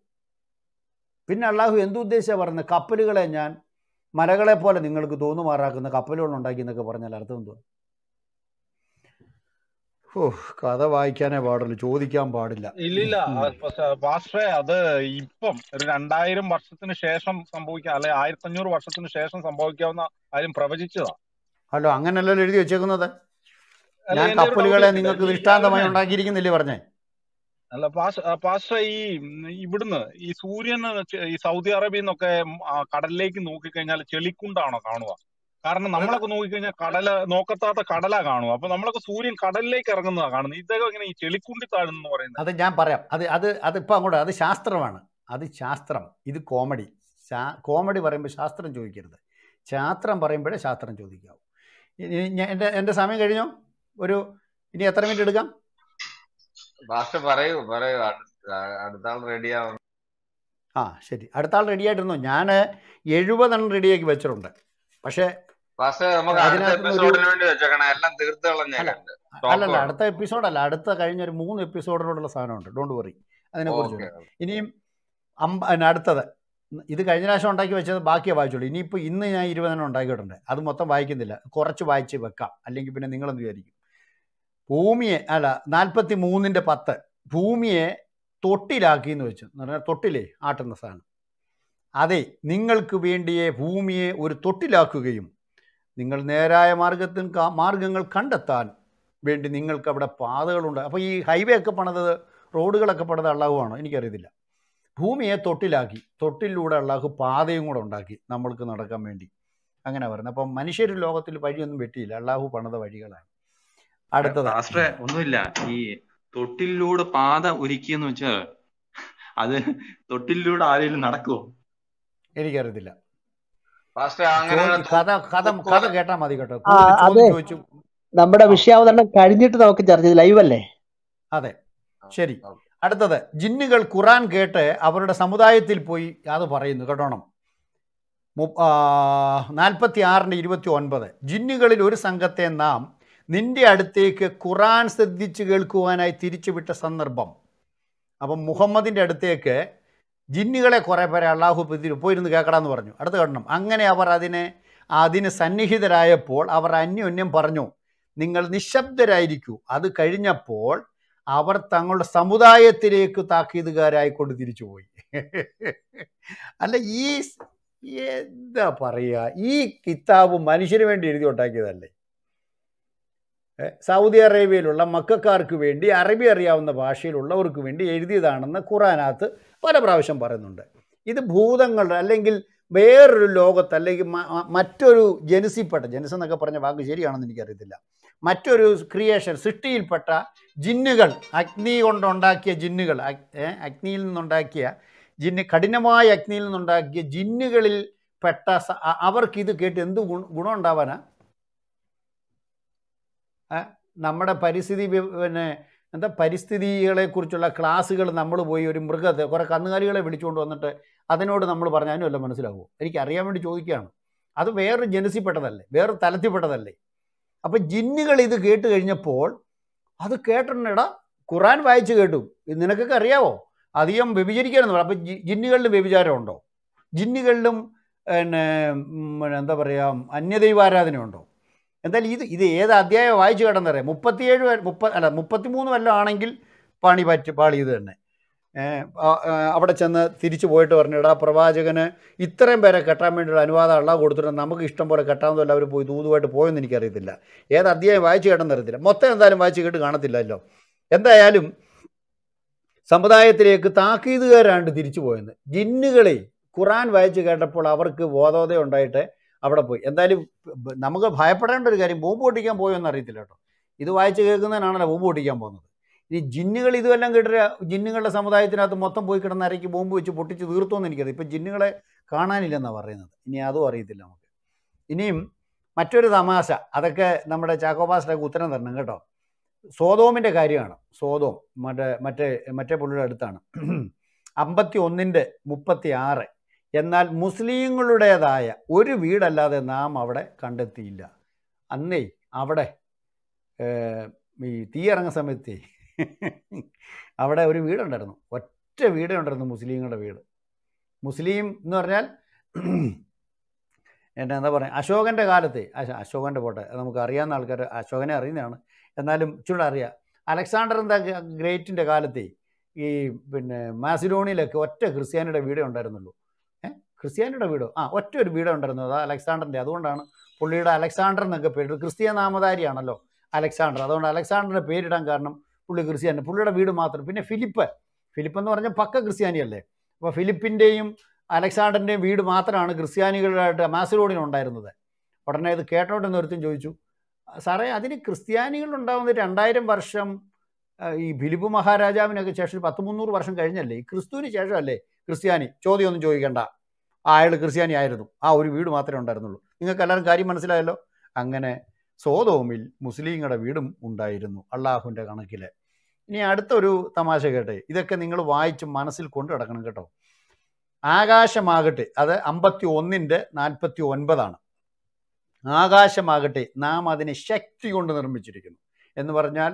A: പിന്നെ അള്ളാഹു എന്തുദ്ദേശമാണ് പറയുന്നത് കപ്പലുകളെ ഞാൻ മലകളെ പോലെ നിങ്ങൾക്ക് തോന്നുമാറാക്കുന്ന കപ്പലുകൾ ഉണ്ടാക്കി എന്നൊക്കെ പറഞ്ഞാൽ അർത്ഥം എന്തുവാ ഓ കഥ വായിക്കാനേ പാടുള്ളൂ ചോദിക്കാൻ പാടില്ല ഇല്ലില്ല
B: പാസ്റ്ററെ അത് ഇപ്പം ഒരു രണ്ടായിരം വർഷത്തിന് ശേഷം സംഭവിക്കാം അല്ലെ ആയിരത്തി അഞ്ഞൂറ് വർഷത്തിന് ശേഷം സംഭവിക്കാവുന്ന ആരും പ്രവചിച്ചതാ
A: ഹലോ അങ്ങനെയല്ലോ എഴുതി വെച്ചേക്കുന്നത് ഞാൻ കപ്പലുകളെ നിങ്ങൾക്ക് ദൃഷ്ടാന്തമായി ഉണ്ടാക്കിയിരിക്കുന്നില്ലേ പറഞ്ഞേ
B: അല്ല പാഷ പാഷ ഈ ഇവിടുന്ന് ഈ സൂര്യൻ ഈ സൗദി അറേബ്യയിൽ നിന്നൊക്കെ കടലിലേക്ക് നോക്കിക്കഴിഞ്ഞാൽ ചെളിക്കുണ്ടാണോ കാണുക കാരണം നമ്മളൊക്കെ നോക്കിക്കഴിഞ്ഞാൽ കടല നോക്കത്താത്ത കടലാ കാണുക അപ്പൊ നമ്മളൊക്കെ സൂര്യൻ കടലിലേക്ക് ഇറങ്ങുന്നതാ കാണുന്നത് ഇദ്ദേഹം ഇങ്ങനെ ഈ ചെളിക്കുണ്ടി താഴ്ന്നു പറയുന്നത്
A: അത് ഞാൻ പറയാം അത് അത് അത് ഇപ്പൊ അങ്ങോട്ട് അത് ശാസ്ത്രമാണ് അത് ശാസ്ത്രം ഇത് കോമഡി കോമഡി പറയുമ്പോൾ ശാസ്ത്രം ചോദിക്കരുത് ശാസ്ത്രം പറയുമ്പോഴേ ശാസ്ത്രം ചോദിക്കാവൂ എന്റെ എന്റെ സമയം കഴിഞ്ഞോ ഒരു ഇനി എത്ര മിനിറ്റ് എടുക്കാം
B: പറയൂ പറയൂ
A: ആ ശരി അടുത്ത ആൾ റെഡി ആയിട്ടിരുന്നു ഞാൻ എഴുപതെണ്ണം റെഡിയാക്കി വെച്ചിട്ടുണ്ട് പക്ഷേ അല്ലല്ല അടുത്ത എപ്പിസോഡല്ല അടുത്ത കഴിഞ്ഞ ഒരു മൂന്ന് എപ്പിസോഡിനോടുള്ള സാധനമുണ്ട് ഡോണ്ട് വറി അതിനെ കുറിച്ച് ഇനിയും അടുത്തത് ഇത് കഴിഞ്ഞ പ്രാവശ്യം ഉണ്ടാക്കി വെച്ചത് ബാക്കിയെ വായിച്ചുള്ളൂ ഇനിയിപ്പോൾ ഇന്ന് ഞാൻ ഇരുപതെണ്ണം ഉണ്ടാക്കിയിട്ടുണ്ട് അത് മൊത്തം വായിക്കുന്നില്ല കുറച്ച് വായിച്ച് വെക്കാം അല്ലെങ്കിൽ പിന്നെ നിങ്ങളെന്ത് വിചാരിക്കും ഭൂമിയെ അല്ല നാൽപ്പത്തി മൂന്നിൻ്റെ പത്ത് ഭൂമിയെ തൊട്ടിലാക്കി എന്ന് വെച്ചു എന്ന് പറഞ്ഞാൽ തൊട്ടിലേ ആട്ടുന്ന സാധനം അതെ നിങ്ങൾക്ക് വേണ്ടിയേ ഭൂമിയെ ഒരു തൊട്ടിലാക്കുകയും നിങ്ങൾ നേരായ മാർഗത്തിൽ മാർഗങ്ങൾ കണ്ടെത്താൻ വേണ്ടി നിങ്ങൾക്ക് അവിടെ പാതകളുണ്ട് അപ്പോൾ ഈ ഹൈവേ ഒക്കെ പണിതത് റോഡുകളൊക്കെ പണിത് അള്ളാഹുവാണോ എനിക്കറിയത്തില്ല ഭൂമിയെ തൊട്ടിലാക്കി തൊട്ടിലൂടെ അള്ളാഹു പാതയും കൂടെ ഉണ്ടാക്കി നമ്മൾക്ക് നടക്കാൻ വേണ്ടി അങ്ങനെ പറയുന്നത് അപ്പം മനുഷ്യർ ലോകത്തിൽ വഴിയൊന്നും വെട്ടിയില്ല അള്ളാഹു പണിത വഴികളാണ്
B: അടുത്തത് ഒന്നുമില്ല ഈ തൊട്ടിലൂടെ പാത ഒരുക്കിയെന്ന് വെച്ചാൽ അത് തൊട്ടിലൂടെ ആരെങ്കിലും നടക്കുമോ
A: എനിക്കറിയത്തില്ല കേട്ടാ മതി കേട്ടോ നമ്മുടെ വിഷയാവതരണം കഴിഞ്ഞിട്ട് നമുക്ക് ചർച്ച ചെയ്ത് ലൈവ് അല്ലേ അതെ ശരി അടുത്തത് ജിന്നുകൾ ഖുറാൻ കേട്ട് അവരുടെ സമുദായത്തിൽ പോയി അത് പറയുന്നു കേട്ടോണം നാൽപ്പത്തി ആറിന്റെ ഇരുപത്തി ഒൻപത് ജിന്നുകളിൽ ഒരു സംഘത്തെ നാം നിൻ്റെ അടുത്തേക്ക് ഖുറാൻ ശ്രദ്ധിച്ച് കേൾക്കുവാനായി തിരിച്ചുവിട്ട സന്ദർഭം അപ്പം മുഹമ്മദിൻ്റെ അടുത്തേക്ക് ജിന്നുകളെ കുറേ പേരെ അള്ളാഹു പോയിരുന്ന് കേൾക്കണമെന്ന് പറഞ്ഞു അടുത്ത കാണണം അങ്ങനെ അവർ അതിനെ അതിന് സന്നിഹിതരായപ്പോൾ അവർ അന്യോന്യം പറഞ്ഞു നിങ്ങൾ നിശബ്ദരായിരിക്കൂ അത് കഴിഞ്ഞപ്പോൾ അവർ തങ്ങളുടെ സമുദായത്തിലേക്ക് താക്കീതുകാരായിക്കൊണ്ട് തിരിച്ചുപോയി *laughs* അല്ല ഈ എന്താ പറയുക ഈ കിതാബ് മനുഷ്യന് വേണ്ടി എഴുതി ഉണ്ടാക്കിയതല്ലേ സൗദി അറേബ്യയിലുള്ള മക്കാർക്ക് വേണ്ടി അറബി അറിയാവുന്ന ഭാഷയിലുള്ളവർക്ക് വേണ്ടി എഴുതിയതാണെന്ന് ഖുറാനാത്ത് പല പ്രാവശ്യം പറയുന്നുണ്ട് ഇത് ഭൂതങ്ങളുടെ അല്ലെങ്കിൽ വേറൊരു ലോകത്ത് അല്ലെങ്കിൽ മറ്റൊരു ജനസിപ്പെട്ട ജനസ് എന്നൊക്കെ പറഞ്ഞ വാക്ക് ശരിയാണെന്ന് എനിക്കറിയത്തില്ല മറ്റൊരു ക്രിയേഷൻ സൃഷ്ടിയിൽപ്പെട്ട ജിന്നുകൾ അഗ്നി കൊണ്ടുണ്ടാക്കിയ ജിന്നുകൾ അഗ്നിയിൽ നിന്നുണ്ടാക്കിയ ജിന്ന് കഠിനമായ അഗ്നിയിൽ നിന്നുണ്ടാക്കിയ ജിന്നുകളിൽ പെട്ട ഇത് കേട്ട് എന്ത് ഗുണം ഉണ്ടാവാനാണ് നമ്മുടെ പരിസ്ഥിതി പിന്നെ എന്താ പരിസ്ഥിതികളെക്കുറിച്ചുള്ള ക്ലാസ്സുകൾ നമ്മൾ പോയി ഒരു മൃഗത്തെ കുറേ കന്നുകാലികളെ വിളിച്ചുകൊണ്ട് വന്നിട്ട് അതിനോട് നമ്മൾ പറഞ്ഞാലും എല്ലാം മനസ്സിലാകുമോ എനിക്ക് അറിയാൻ വേണ്ടി ചോദിക്കുകയാണ് അത് വേറൊരു ജനസിപ്പെട്ടതല്ലേ വേറൊരു തലത്തിൽപ്പെട്ടതല്ലേ അപ്പം ജിന്നുകൾ ഇത് കേട്ട് കഴിഞ്ഞപ്പോൾ അത് കേട്ടിട്ടുണ്ടെടാ ഖുറാൻ വായിച്ച് കേട്ടു നിനക്കൊക്കെ അറിയാവോ അധികം വ്യഭിചരിക്കാനെന്ന് പറയാം അപ്പം ജിന്നുകളിലും വ്യഭിചാരമുണ്ടോ ജിന്നുകളിലും പിന്നെ എന്താ പറയുക അന്യദൈവാരാധനയുണ്ടോ എന്തായാലും ഇത് ഇത് ഏത് അധ്യായം വായിച്ചു കിടന്നറിയാം മുപ്പത്തിയേഴ് മുപ്പത് അല്ല മുപ്പത്തിമൂന്ന് വല്ലതും ആണെങ്കിൽ പണി പറ്റി പാളി ഇത് തന്നെ അവിടെ ചെന്ന് തിരിച്ചു പോയിട്ട് പറഞ്ഞു ഇടാ പ്രവാചകന് ഇത്രയും പേരെ കെട്ടാൻ വേണ്ടിയുള്ള അനുവാദം അള്ള കൊടുത്തിട്ട് നമുക്ക് ഇഷ്ടം പോലെ കെട്ടാമെന്നല്ല അവർ പോയി തൂതുമായിട്ട് പോയെന്ന് എനിക്കറിയത്തില്ല ഏത് അധ്യായം വായിച്ചു കേട്ടെന്നറിയത്തില്ല മൊത്തം എന്തായാലും വായിച്ചു കേട്ട് കാണത്തില്ലല്ലോ എന്തായാലും സമുദായത്തിലേക്ക് താക്കീതുകാരാണ്ട് തിരിച്ചു പോയെന്ന് ജിന്നുകളെ ഖുറാൻ വായിച്ചു കേട്ടപ്പോൾ അവർക്ക് ബോധോദയം ഉണ്ടായിട്ട് അവിടെ പോയി എന്തായാലും നമുക്ക് ഭയപ്പെടേണ്ട ഒരു കാര്യം ബോംബ് പൊട്ടിക്കാൻ പോയോന്ന് അറിയത്തില്ല കേട്ടോ ഇത് വായിച്ച് കേൾക്കുന്നതിനാണല്ലോ ബോംബ് പൊട്ടിക്കാൻ പോകുന്നത് ഇനി ജിന്നുകൾ ഇതുമെല്ലാം കേട്ടിട്ട് ജിന്നുകളുടെ സമുദായത്തിനകത്ത് മൊത്തം പോയി കിടന്ന് അരയ്ക്ക് ബോംബ് വെച്ച് പൊട്ടിച്ച് തീർത്തോന്ന് എനിക്കറിയാം ഇപ്പം ജിന്നുകളെ കാണാനില്ലെന്നാണ് പറയുന്നത് ഇനി അതും അറിയത്തില്ല നമുക്ക് ഇനിയും മറ്റൊരു തമാശ അതൊക്കെ നമ്മുടെ ചാക്കോബാസിലേക്ക് ഉത്തരം തരണം കേട്ടോ സോതോമിൻ്റെ കാര്യമാണ് സോതോം മറ്റേ മറ്റേ മറ്റേ പുള്ളിയുടെ അടുത്താണ് അമ്പത്തി ഒന്നിൻ്റെ മുപ്പത്തി ആറ് എന്നാൽ മുസ്ലിങ്ങളുടേതായ ഒരു വീടല്ലാതെ നാം അവിടെ കണ്ടെത്തിയില്ല അന്നേ അവിടെ ഈ തീയിറങ്ങ സമയത്ത് *laughs* അവിടെ ഒരു വീടുണ്ടായിരുന്നു ഒറ്റ വീടേ ഉണ്ടായിരുന്നു മുസ്ലിങ്ങളുടെ വീട് മുസ്ലിം എന്ന് പറഞ്ഞാൽ *clears throat* എന്നെ എന്താ പറയുക അശോകൻ്റെ കാലത്ത് അശോകൻ്റെ പോട്ടെ നമുക്ക് അറിയാവുന്ന ആൾക്കാർ അശോകനെ അറിയുന്നതാണ് എന്നാലും ചൂടെ അറിയാം അലക്സാണ്ടർ എന്താ ഗ്രേറ്റിൻ്റെ കാലത്ത് ഈ പിന്നെ മാസിഡോണിയിലൊക്കെ ഒറ്റ ക്രിസ്ത്യാനിയുടെ വീടേ ഉണ്ടായിരുന്നുള്ളൂ ക്രിസ്ത്യാനിയുടെ വീടോ ആ ഒറ്റ ഒരു വീടോ ഉണ്ടായിരുന്നു അതാ അലക്സാണ്ടറിൻ്റെ അതുകൊണ്ടാണ് പുള്ളിയുടെ അലക്സാണ്ടർ എന്നൊക്കെ പേരിട്ടു ക്രിസ്ത്യ നാമധാരിയാണല്ലോ അലക്സാണ്ടർ അതുകൊണ്ട് അലക്സാണ്ടറിൻ്റെ പേരിടാൻ കാരണം പുള്ളി ക്രിസ്ത്യാനി പുള്ളിയുടെ വീട് മാത്രം പിന്നെ ഫിലിപ്പ് ഫിലിപ്പ് എന്ന് പറഞ്ഞാൽ പക്ക ക്രിസ്ത്യാനിയല്ലേ അപ്പോൾ ഫിലിപ്പിൻ്റെയും അലക്സാണ്ടറിൻ്റെയും വീട് മാത്രമാണ് ക്രിസ്ത്യാനികളായിട്ട് മാസിലോഡിനുണ്ടായിരുന്നത് ഉടനെ ഇത് കേട്ടോട്ടെന്ന് ഒരുത്തും ചോദിച്ചു സാറേ അതിന് ക്രിസ്ത്യാനികളുണ്ടാവുന്ന രണ്ടായിരം വർഷം ഈ ഫിലിപ്പ് മഹാരാജാവിനൊക്കെ ശേഷം പത്ത് മുന്നൂറ് വർഷം കഴിഞ്ഞല്ലേ ഈ ക്രിസ്തുവിന് ശേഷമല്ലേ ക്രിസ്ത്യാനി ചോദ്യമൊന്നും ചോദിക്കേണ്ട അയാൾ ക്രിസ്ത്യാനിയായിരുന്നു ആ ഒരു വീട് മാത്രമേ ഉണ്ടായിരുന്നുള്ളൂ നിങ്ങൾക്ക് എല്ലാവരും കാര്യം മനസ്സിലായല്ലോ അങ്ങനെ സോതോമിൽ മുസ്ലിങ്ങളുടെ വീടും ഉണ്ടായിരുന്നു അള്ളാഹുവിൻ്റെ കണക്കിൽ ഇനി അടുത്തൊരു തമാശ കേട്ടെ ഇതൊക്കെ നിങ്ങൾ വായിച്ച് മനസ്സിൽ കൊണ്ടു കിടക്കണം കേട്ടോ ആകാശമാകട്ടെ അത് അമ്പത്തി ഒന്നിൻ്റെ നാൽപ്പത്തി ഒൻപതാണ് ആകാശമാകട്ടെ നാം അതിനെ ശക്തി കൊണ്ട് നിർമ്മിച്ചിരിക്കുന്നു എന്ന് പറഞ്ഞാൽ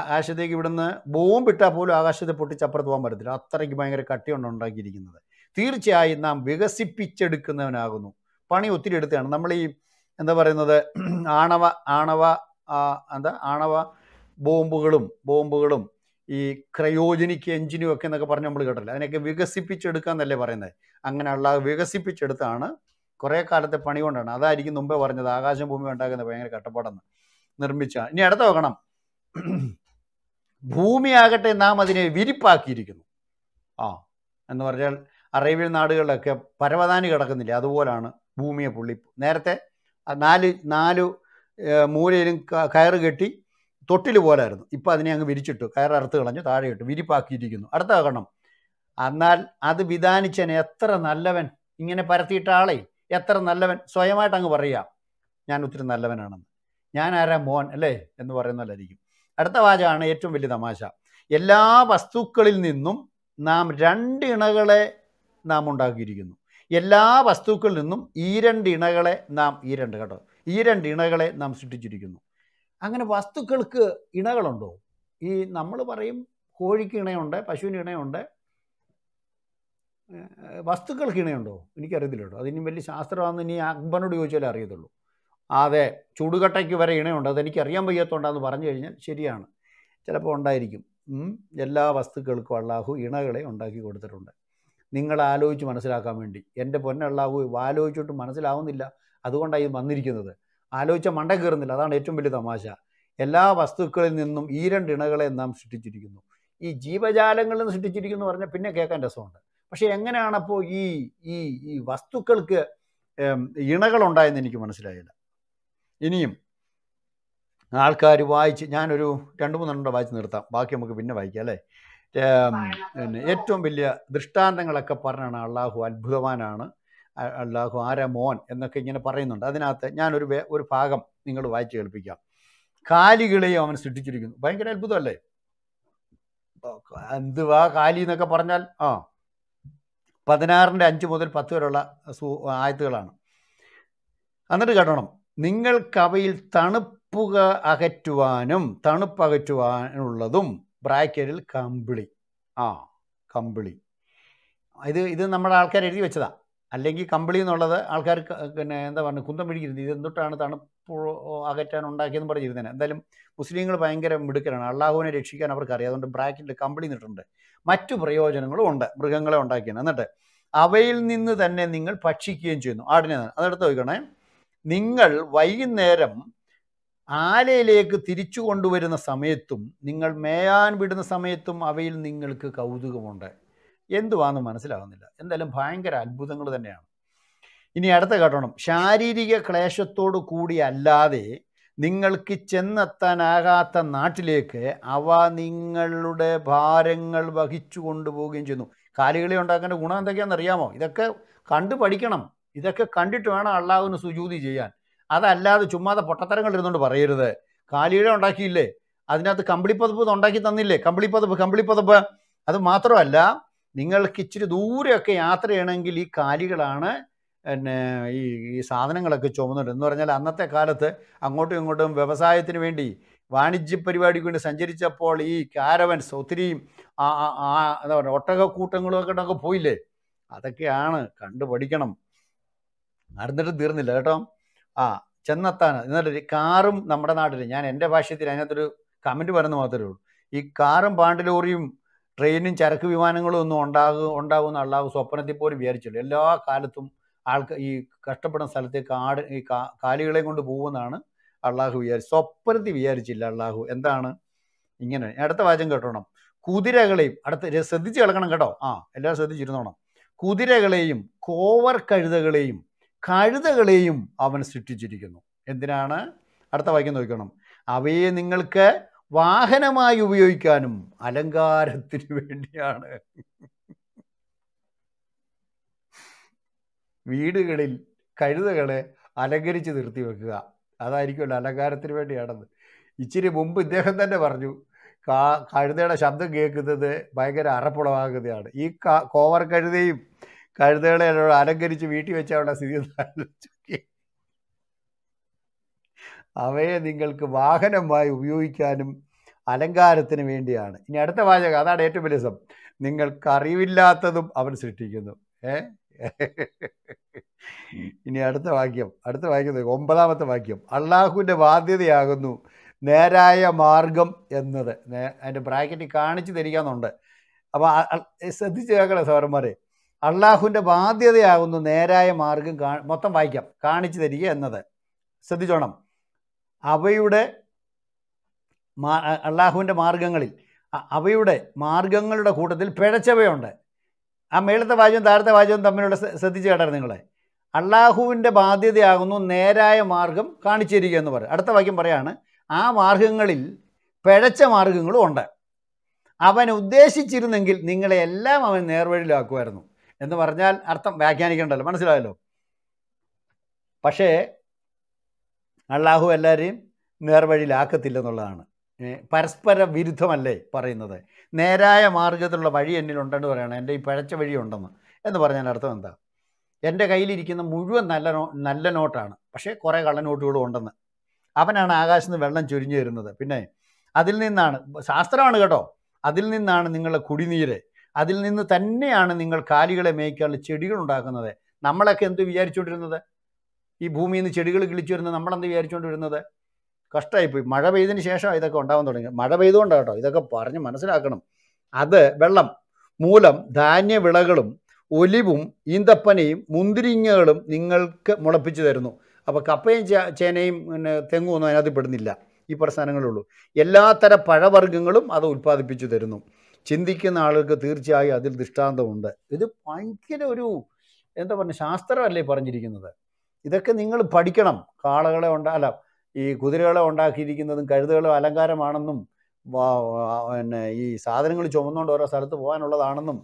A: ആകാശത്തേക്ക് ഇവിടുന്ന് ബോംബിട്ടാൽ പോലും ആകാശത്തെ പൊട്ടിച്ചപ്പുറത്ത് പോകാൻ പറ്റത്തില്ല അത്രയ്ക്ക് ഭയങ്കര കട്ടിയുണ്ട് ഉണ്ടാക്കിയിരിക്കുന്നത് തീർച്ചയായും നാം വികസിപ്പിച്ചെടുക്കുന്നവനാകുന്നു പണി ഒത്തിരി എടുത്തതാണ് നമ്മൾ ഈ എന്താ പറയുന്നത് ആണവ ആണവ എന്താ ആണവ ബോംബുകളും ബോംബുകളും ഈ ക്രയോജനിക് എഞ്ചിനും ഒക്കെ എന്നൊക്കെ പറഞ്ഞ് നമ്മൾ കേട്ടില്ല അതിനൊക്കെ വികസിപ്പിച്ചെടുക്കാന്നല്ലേ പറയുന്നത് അങ്ങനെയുള്ള വികസിപ്പിച്ചെടുത്താണ് കുറേ കാലത്തെ പണി കൊണ്ടാണ് അതായിരിക്കും മുമ്പേ പറഞ്ഞത് ആകാശം ഭൂമി ഉണ്ടാകുന്ന ഭയങ്കര കട്ടപ്പാടെന്ന് നിർമ്മിച്ച ഇനി അടുത്ത നോക്കണം ഭൂമിയാകട്ടെ നാം അതിനെ വിരിപ്പാക്കിയിരിക്കുന്നു ആ എന്ന് പറഞ്ഞാൽ അറേബ്യൻ നാടുകളിലൊക്കെ പരവതാനി കിടക്കുന്നില്ല അതുപോലാണ് ഭൂമിയെ പുള്ളി നേരത്തെ നാല് നാല് മൂലയിലും കയറ് കെട്ടി തൊട്ടിൽ പോലായിരുന്നു ഇപ്പോൾ അതിനെ അങ്ങ് വിരിച്ചിട്ടു അറുത്ത് കളഞ്ഞു താഴെ ഇട്ടു വിരിപ്പാക്കിയിരിക്കുന്നു അടുത്ത കണം എന്നാൽ അത് വിധാനിച്ചൻ എത്ര നല്ലവൻ ഇങ്ങനെ പരത്തിയിട്ട ആളെ എത്ര നല്ലവൻ സ്വയമായിട്ട് അങ്ങ് പറയാം ഞാൻ ഒത്തിരി നല്ലവനാണെന്ന് ഞാൻ ആരാ മോൻ അല്ലേ എന്ന് പറയുന്നതല്ലായിരിക്കും അടുത്ത വാചകമാണ് ഏറ്റവും വലിയ തമാശ എല്ലാ വസ്തുക്കളിൽ നിന്നും നാം രണ്ട് ഇണകളെ നാം ഉണ്ടാക്കിയിരിക്കുന്നു എല്ലാ വസ്തുക്കളിൽ നിന്നും ഈ രണ്ട് ഇണകളെ നാം ഈ രണ്ട് കേട്ടോ ഈ രണ്ട് ഇണകളെ നാം സൃഷ്ടിച്ചിരിക്കുന്നു അങ്ങനെ വസ്തുക്കൾക്ക് ഇണകളുണ്ടോ ഈ നമ്മൾ പറയും കോഴിക്ക് ഇണയുണ്ട് പശുവിന് ഇണയുണ്ട് വസ്തുക്കൾക്ക് ഇണയുണ്ടോ എനിക്കറിയത്തില്ല കേട്ടോ വലിയ ശാസ്ത്രമാണെന്ന് ഇനി അക്ബറിനോട് ചോദിച്ചാലേ അറിയത്തുള്ളൂ അതെ ചൂടുകട്ടയ്ക്ക് വരെ ഇണയുണ്ട് അതെനിക്കറിയാൻ വയ്യാത്തതുകൊണ്ടാന്ന് പറഞ്ഞു കഴിഞ്ഞാൽ ശരിയാണ് ചിലപ്പോൾ ഉണ്ടായിരിക്കും എല്ലാ വസ്തുക്കൾക്കും അള്ളാഹു ഇണകളെ ഉണ്ടാക്കി കൊടുത്തിട്ടുണ്ട് നിങ്ങൾ ആലോചിച്ച് മനസ്സിലാക്കാൻ വേണ്ടി എൻ്റെ പൊന്നുള്ളാവൂ ആലോചിച്ചിട്ട് മനസ്സിലാവുന്നില്ല അതുകൊണ്ടാണ് ഇത് വന്നിരിക്കുന്നത് ആലോചിച്ച മണ്ട കയറുന്നില്ല അതാണ് ഏറ്റവും വലിയ തമാശ എല്ലാ വസ്തുക്കളിൽ നിന്നും ഈ രണ്ടിണകളെ നാം സൃഷ്ടിച്ചിരിക്കുന്നു ഈ ജീവജാലങ്ങളിൽ നിന്ന് സൃഷ്ടിച്ചിരിക്കുന്നു എന്ന് പറഞ്ഞാൽ പിന്നെ കേൾക്കാൻ രസമുണ്ട് പക്ഷേ എങ്ങനെയാണ് അപ്പോൾ ഈ ഈ ഈ വസ്തുക്കൾക്ക് ഇണകളുണ്ടായെന്ന് എനിക്ക് മനസ്സിലായില്ല ഇനിയും ആൾക്കാർ വായിച്ച് ഞാനൊരു രണ്ട് മൂന്നെണ്ണം വായിച്ച് നിർത്താം ബാക്കി നമുക്ക് പിന്നെ വായിക്കാം അല്ലേ പിന്നെ ഏറ്റവും വലിയ ദൃഷ്ടാന്തങ്ങളൊക്കെ പറഞ്ഞാണ് അള്ളാഹു അത്ഭുതവാനാണ് അള്ളാഹു ആരാ മോൻ എന്നൊക്കെ ഇങ്ങനെ പറയുന്നുണ്ട് അതിനകത്ത് ഞാനൊരു ഒരു ഭാഗം നിങ്ങൾ വായിച്ച് കേൾപ്പിക്കാം കാലികളെയും അവൻ സൃഷ്ടിച്ചിരിക്കുന്നു ഭയങ്കര അത്ഭുതമല്ലേ എന്തുവാ കാലി എന്നൊക്കെ പറഞ്ഞാൽ ആ പതിനാറിൻ്റെ അഞ്ച് മുതൽ പത്ത് വരെയുള്ള സൂ ആയത്തുകളാണ് എന്നിട്ട് കേട്ടണം നിങ്ങൾക്കവയിൽ തണുപ്പുക അകറ്റുവാനും തണുപ്പകറ്റുവാനുള്ളതും ബ്രാക്കറ്റിൽ കമ്പിളി ആ കമ്പിളി ഇത് ഇത് നമ്മുടെ ആൾക്കാർ എഴുതി വെച്ചതാ അല്ലെങ്കിൽ കമ്പിളി എന്നുള്ളത് ആൾക്കാർ പിന്നെ എന്താ പറഞ്ഞു കുന്തം പിടിക്കരുത് ഇത് എന്തൊട്ടാണ് തണുപ്പ് അകറ്റാൻ ഉണ്ടാക്കിയെന്ന് പറഞ്ഞിരുന്നേനെ എന്തായാലും മുസ്ലിങ്ങൾ ഭയങ്കര മിടുക്കരാണ് അള്ളാഹുവിനെ രക്ഷിക്കാൻ അവർക്ക് അറിയാം അതുകൊണ്ട് ബ്രാക്കറ്റിൽ കമ്പിളി നിട്ടുണ്ട് മറ്റു പ്രയോജനങ്ങളും ഉണ്ട് മൃഗങ്ങളെ ഉണ്ടാക്കിയാണ് എന്നിട്ട് അവയിൽ നിന്ന് തന്നെ നിങ്ങൾ ഭക്ഷിക്കുകയും ചെയ്യുന്നു ആടിനെ അതെടുത്ത് നോക്കണേ നിങ്ങൾ വൈകുന്നേരം ആലയിലേക്ക് തിരിച്ചു കൊണ്ടുവരുന്ന സമയത്തും നിങ്ങൾ മേയാൻ വിടുന്ന സമയത്തും അവയിൽ നിങ്ങൾക്ക് കൗതുകമുണ്ട് എന്തുവാന്ന് മനസ്സിലാകുന്നില്ല എന്തായാലും ഭയങ്കര അത്ഭുതങ്ങൾ തന്നെയാണ് ഇനി അടുത്ത കേട്ടോണം ശാരീരിക ക്ലേശത്തോടു കൂടി അല്ലാതെ നിങ്ങൾക്ക് ചെന്നെത്താനാകാത്ത നാട്ടിലേക്ക് അവ നിങ്ങളുടെ ഭാരങ്ങൾ വഹിച്ചു കൊണ്ടുപോവുകയും ചെയ്യുന്നു കാലുകളി ഉണ്ടാക്കേണ്ട ഗുണം എന്തൊക്കെയാണെന്ന് അറിയാമോ ഇതൊക്കെ കണ്ടു പഠിക്കണം ഇതൊക്കെ കണ്ടിട്ട് വേണം അള്ളാഹുവിന് സുജൂതി ചെയ്യാൻ അതല്ലാതെ ചുമ്മാതെ പൊട്ടത്തരങ്ങൾ ഇരുന്നുകൊണ്ട് പറയരുത് കാലിയുടെ ഉണ്ടാക്കിയില്ലേ അതിനകത്ത് കമ്പിളിപ്പതപ്പ് ഉണ്ടാക്കി തന്നില്ലേ കമ്പിളിപ്പതപ്പ് കമ്പിളിപ്പതപ്പ് അത് മാത്രമല്ല നിങ്ങൾക്ക് ഇച്ചിരി ദൂരെയൊക്കെ യാത്ര ചെയ്യണമെങ്കിൽ ഈ കാലികളാണ് പിന്നെ ഈ ഈ സാധനങ്ങളൊക്കെ ചുമന്നുണ്ട് എന്ന് പറഞ്ഞാൽ അന്നത്തെ കാലത്ത് അങ്ങോട്ടും ഇങ്ങോട്ടും വ്യവസായത്തിന് വേണ്ടി വാണിജ്യ പരിപാടിക്ക് വേണ്ടി സഞ്ചരിച്ചപ്പോൾ ഈ കാരവൻസ് ഒത്തിരി എന്താ പറയുക ഒട്ടകക്കൂട്ടങ്ങളൊക്കെ ഒക്കെ പോയില്ലേ അതൊക്കെയാണ് കണ്ടുപഠിക്കണം പഠിക്കണം തീർന്നില്ല കേട്ടോ ആ ചെന്നെത്താണ് എന്നിട്ട് കാറും നമ്മുടെ നാട്ടിൽ ഞാൻ എൻ്റെ ഭാഷയത്തിൽ അതിനകത്തൊരു കമൻറ്റ് പറയുന്നത് മാത്രമേ ഉള്ളൂ ഈ കാറും പാണ്ടിലോറിയും ട്രെയിനും ചരക്ക് വിമാനങ്ങളും ഒന്നും ഉണ്ടാകും ഉണ്ടാകും അള്ളാഹു സ്വപ്നത്തിൽ പോലും വിചാരിച്ചുള്ളൂ എല്ലാ കാലത്തും ആൾക്ക് ഈ കഷ്ടപ്പെടുന്ന സ്ഥലത്തേക്ക് ആട് ഈ കാ കാലികളെ കൊണ്ട് പോകുമെന്നാണ് അള്ളാഹു വിചാരിച്ചു സ്വപ്നത്തിൽ വിചാരിച്ചില്ല അള്ളാഹു എന്താണ് ഇങ്ങനെ അടുത്ത വാചകം കേട്ടോണം കുതിരകളെയും അടുത്ത ശ്രദ്ധിച്ച് കേൾക്കണം കേട്ടോ ആ എല്ലാവരും ശ്രദ്ധിച്ചിരുന്നോണം കുതിരകളെയും കോവർ കഴുതകളെയും കഴുതകളെയും അവൻ സൃഷ്ടിച്ചിരിക്കുന്നു എന്തിനാണ് അടുത്ത വാക്യം നോക്കണം അവയെ നിങ്ങൾക്ക് വാഹനമായി ഉപയോഗിക്കാനും അലങ്കാരത്തിന് വേണ്ടിയാണ് വീടുകളിൽ കഴുതകളെ അലങ്കരിച്ച് നിർത്തി വെക്കുക അതായിരിക്കുമല്ലോ അലങ്കാരത്തിന് വേണ്ടിയാണത് ഇച്ചിരി മുമ്പ് ഇദ്ദേഹം തന്നെ പറഞ്ഞു കഴുതയുടെ ശബ്ദം കേൾക്കുന്നത് ഭയങ്കര അറപ്പുളവാകുകയാണ് ഈ കോവർ കഴുതയും കഴുതകളെ എന്നോട് അലങ്കരിച്ച് വീട്ടിൽ വെച്ച അവിടെ സ്ഥിതി അവയെ നിങ്ങൾക്ക് വാഹനമായി ഉപയോഗിക്കാനും അലങ്കാരത്തിന് വേണ്ടിയാണ് ഇനി അടുത്ത വാചകം അതാണ് ഏറ്റവും വലിയ സം നിങ്ങൾക്കറിവില്ലാത്തതും അവൻ സൃഷ്ടിക്കുന്നു ഏ ഇനി അടുത്ത വാക്യം അടുത്ത വാക്യം ഒമ്പതാമത്തെ വാക്യം അള്ളാഹുവിൻ്റെ ബാധ്യതയാകുന്നു നേരായ മാർഗം എന്നത് അതിൻ്റെ കാണിച്ച് തരിക എന്നുണ്ട് അപ്പോൾ ശ്രദ്ധിച്ച് കേൾക്കണേ സാറന്മാരെ അള്ളാഹുവിൻ്റെ ബാധ്യതയാകുന്നു നേരായ മാർഗം മൊത്തം വായിക്കാം കാണിച്ചു തരിക എന്നത് ശ്രദ്ധിച്ചോണം അവയുടെ അള്ളാഹുവിൻ്റെ മാർഗങ്ങളിൽ അവയുടെ മാർഗങ്ങളുടെ കൂട്ടത്തിൽ പിഴച്ചവയുണ്ട് ആ മേളത്തെ വാചകവും താഴത്തെ വാചകവും തമ്മിലുള്ള ശ്രദ്ധിച്ച് കേട്ടാണ് നിങ്ങളെ അള്ളാഹുവിൻ്റെ ബാധ്യതയാകുന്നു നേരായ മാർഗം കാണിച്ചിരിക്കുക എന്ന് പറയും അടുത്ത വാക്യം പറയാണ് ആ മാർഗങ്ങളിൽ പിഴച്ച മാർഗങ്ങളും ഉണ്ട് അവൻ ഉദ്ദേശിച്ചിരുന്നെങ്കിൽ നിങ്ങളെ എല്ലാം അവൻ നേർവഴിയിലാക്കുമായിരുന്നു എന്ന് പറഞ്ഞാൽ അർത്ഥം വ്യാഖ്യാനിക്കേണ്ടല്ലോ മനസ്സിലായല്ലോ പക്ഷേ അള്ളാഹു എല്ലാവരെയും നേർവഴിയിലാക്കത്തില്ല എന്നുള്ളതാണ് പരസ്പര വിരുദ്ധമല്ലേ പറയുന്നത് നേരായ മാർഗത്തിലുള്ള വഴി എന്നിലുണ്ടെന്ന് പറയണം എൻ്റെ ഈ പഴച്ച വഴി ഉണ്ടെന്ന് എന്ന് പറഞ്ഞാൽ അർത്ഥം എന്താ എൻ്റെ കയ്യിലിരിക്കുന്ന മുഴുവൻ നല്ല നോ നല്ല നോട്ടാണ് പക്ഷേ കുറേ കള്ളനോട്ടുകളും ഉണ്ടെന്ന് അവനാണ് ആകാശത്ത് നിന്ന് വെള്ളം ചൊരിഞ്ഞു തരുന്നത് പിന്നെ അതിൽ നിന്നാണ് ശാസ്ത്രമാണ് കേട്ടോ അതിൽ നിന്നാണ് നിങ്ങളുടെ കുടിനീര് അതിൽ നിന്ന് തന്നെയാണ് നിങ്ങൾ കാലികളെ മേയ്ക്കാനുള്ള ചെടികൾ ഉണ്ടാക്കുന്നത് നമ്മളൊക്കെ എന്ത് വിചാരിച്ചുകൊണ്ടിരുന്നത് ഈ ഭൂമിയിൽ നിന്ന് ചെടികൾ കിളിച്ചു വരുന്നത് നമ്മളെന്ത് വിചാരിച്ചുകൊണ്ടിരുന്നത് കഷ്ടമായിപ്പോയി മഴ പെയ്തതിന് ശേഷം ഇതൊക്കെ ഉണ്ടാവാൻ തുടങ്ങി മഴ പെയ്തുകൊണ്ടാട്ടോ ഇതൊക്കെ പറഞ്ഞ് മനസ്സിലാക്കണം അത് വെള്ളം മൂലം ധാന്യവിളകളും ഒലിവും ഈന്തപ്പനയും മുന്തിരിങ്ങകളും നിങ്ങൾക്ക് മുളപ്പിച്ചു തരുന്നു അപ്പോൾ കപ്പയും ചേനയും പിന്നെ തെങ്ങും ഒന്നും അതിനകത്ത് പെടുന്നില്ല ഈ പ്രസ്ഥാനങ്ങളുള്ളൂ എല്ലാത്തര പഴവർഗ്ഗങ്ങളും അത് ഉൽപ്പാദിപ്പിച്ചു തരുന്നു ചിന്തിക്കുന്ന ആളുകൾക്ക് തീർച്ചയായും അതിൽ ദൃഷ്ടാന്തമുണ്ട് ഇത് ഭയങ്കര ഒരു എന്താ പറഞ്ഞ ശാസ്ത്രമല്ലേ പറഞ്ഞിരിക്കുന്നത് ഇതൊക്കെ നിങ്ങൾ പഠിക്കണം കാളകളെ ഉണ്ടാ അല്ല ഈ കുതിരകളെ ഉണ്ടാക്കിയിരിക്കുന്നതും കഴുതുകളും അലങ്കാരമാണെന്നും പിന്നെ ഈ സാധനങ്ങൾ ചുമന്നുകൊണ്ട് ഓരോ സ്ഥലത്ത് പോകാനുള്ളതാണെന്നും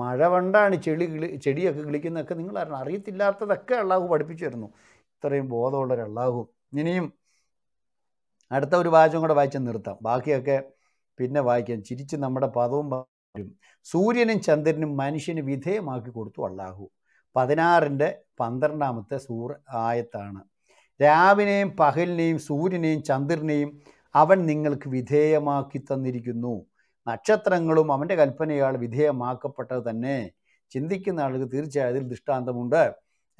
A: മഴവണ്ടാണ് ചെളി കിളി ചെടിയൊക്കെ കിളിക്കുന്നതൊക്കെ നിങ്ങൾ അറിയണം അറിയത്തില്ലാത്തതൊക്കെ അള്ളാഹു പഠിപ്പിച്ചു തരുന്നു ഇത്രയും ബോധമുള്ളൊരു അള്ളാഹു ഇനിയും അടുത്ത ഒരു വാചകം കൂടെ വായിച്ച് നിർത്താം ബാക്കിയൊക്കെ പിന്നെ വായിക്കാം ചിരിച്ച് നമ്മുടെ പദവും വരും സൂര്യനും ചന്ദ്രനും മനുഷ്യന് വിധേയമാക്കി കൊടുത്തു അള്ളാഹു പതിനാറിൻ്റെ പന്ത്രണ്ടാമത്തെ സൂർ ആയത്താണ് രാവിനെയും പകലിനെയും സൂര്യനെയും ചന്ദ്രനെയും അവൻ നിങ്ങൾക്ക് വിധേയമാക്കി തന്നിരിക്കുന്നു നക്ഷത്രങ്ങളും അവൻ്റെ കൽപ്പനയാൾ വിധേയമാക്കപ്പെട്ടത് തന്നെ ചിന്തിക്കുന്ന ആൾക്ക് തീർച്ചയായും അതിൽ ദൃഷ്ടാന്തമുണ്ട്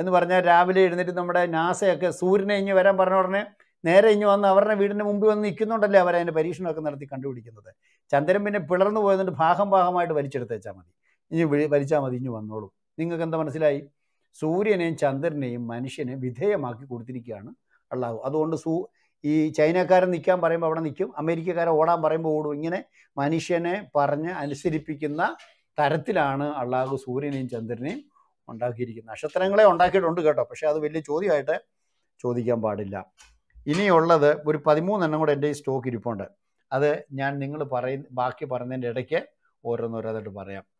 A: എന്ന് പറഞ്ഞാൽ രാവിലെ എഴുന്നേറ്റ് നമ്മുടെ നാസയൊക്കെ സൂര്യനെ ഇനി വരാൻ പറഞ്ഞ ഉടനെ നേരെ ഇഞ്ഞു വന്ന് അവരുടെ വീടിൻ്റെ മുമ്പിൽ വന്ന് നിൽക്കുന്നുണ്ടല്ലേ അവരതിൻ്റെ പരീക്ഷണമൊക്കെ നടത്തി കണ്ടുപിടിക്കുന്നത് ചന്ദ്രൻ പിന്നെ പിളർന്നു പോയതുകൊണ്ട് ഭാഗം ഭാഗമായിട്ട് വലിച്ചെടുത്തേച്ചാൽ മതി ഇനി വലിച്ചാൽ മതി ഇഞ്ഞു വന്നോളൂ നിങ്ങൾക്ക് എന്താ മനസ്സിലായി സൂര്യനെയും ചന്ദ്രനെയും മനുഷ്യനെ വിധേയമാക്കി കൊടുത്തിരിക്കുകയാണ് അള്ളാഹു അതുകൊണ്ട് സൂ ഈ ചൈനക്കാരൻ നിൽക്കാൻ പറയുമ്പോൾ അവിടെ നിൽക്കും അമേരിക്കക്കാരൻ ഓടാൻ പറയുമ്പോൾ ഓടും ഇങ്ങനെ മനുഷ്യനെ പറഞ്ഞ് അനുസരിപ്പിക്കുന്ന തരത്തിലാണ് അള്ളാഹു സൂര്യനെയും ചന്ദ്രനെയും ഉണ്ടാക്കിയിരിക്കുന്നത് നക്ഷത്രങ്ങളെ ഉണ്ടാക്കിയിട്ടുണ്ട് കേട്ടോ പക്ഷേ അത് വലിയ ചോദ്യമായിട്ട് ചോദിക്കാൻ പാടില്ല ഇനിയുള്ളത് ഒരു പതിമൂന്നെണ്ണം കൂടെ എൻ്റെ ഈ സ്റ്റോക്ക് ഇരിപ്പുണ്ട് അത് ഞാൻ നിങ്ങൾ പറയുന്ന ബാക്കി പറഞ്ഞതിൻ്റെ ഇടയ്ക്ക് ഓരോന്നോരോന്നായിട്ട് പറയാം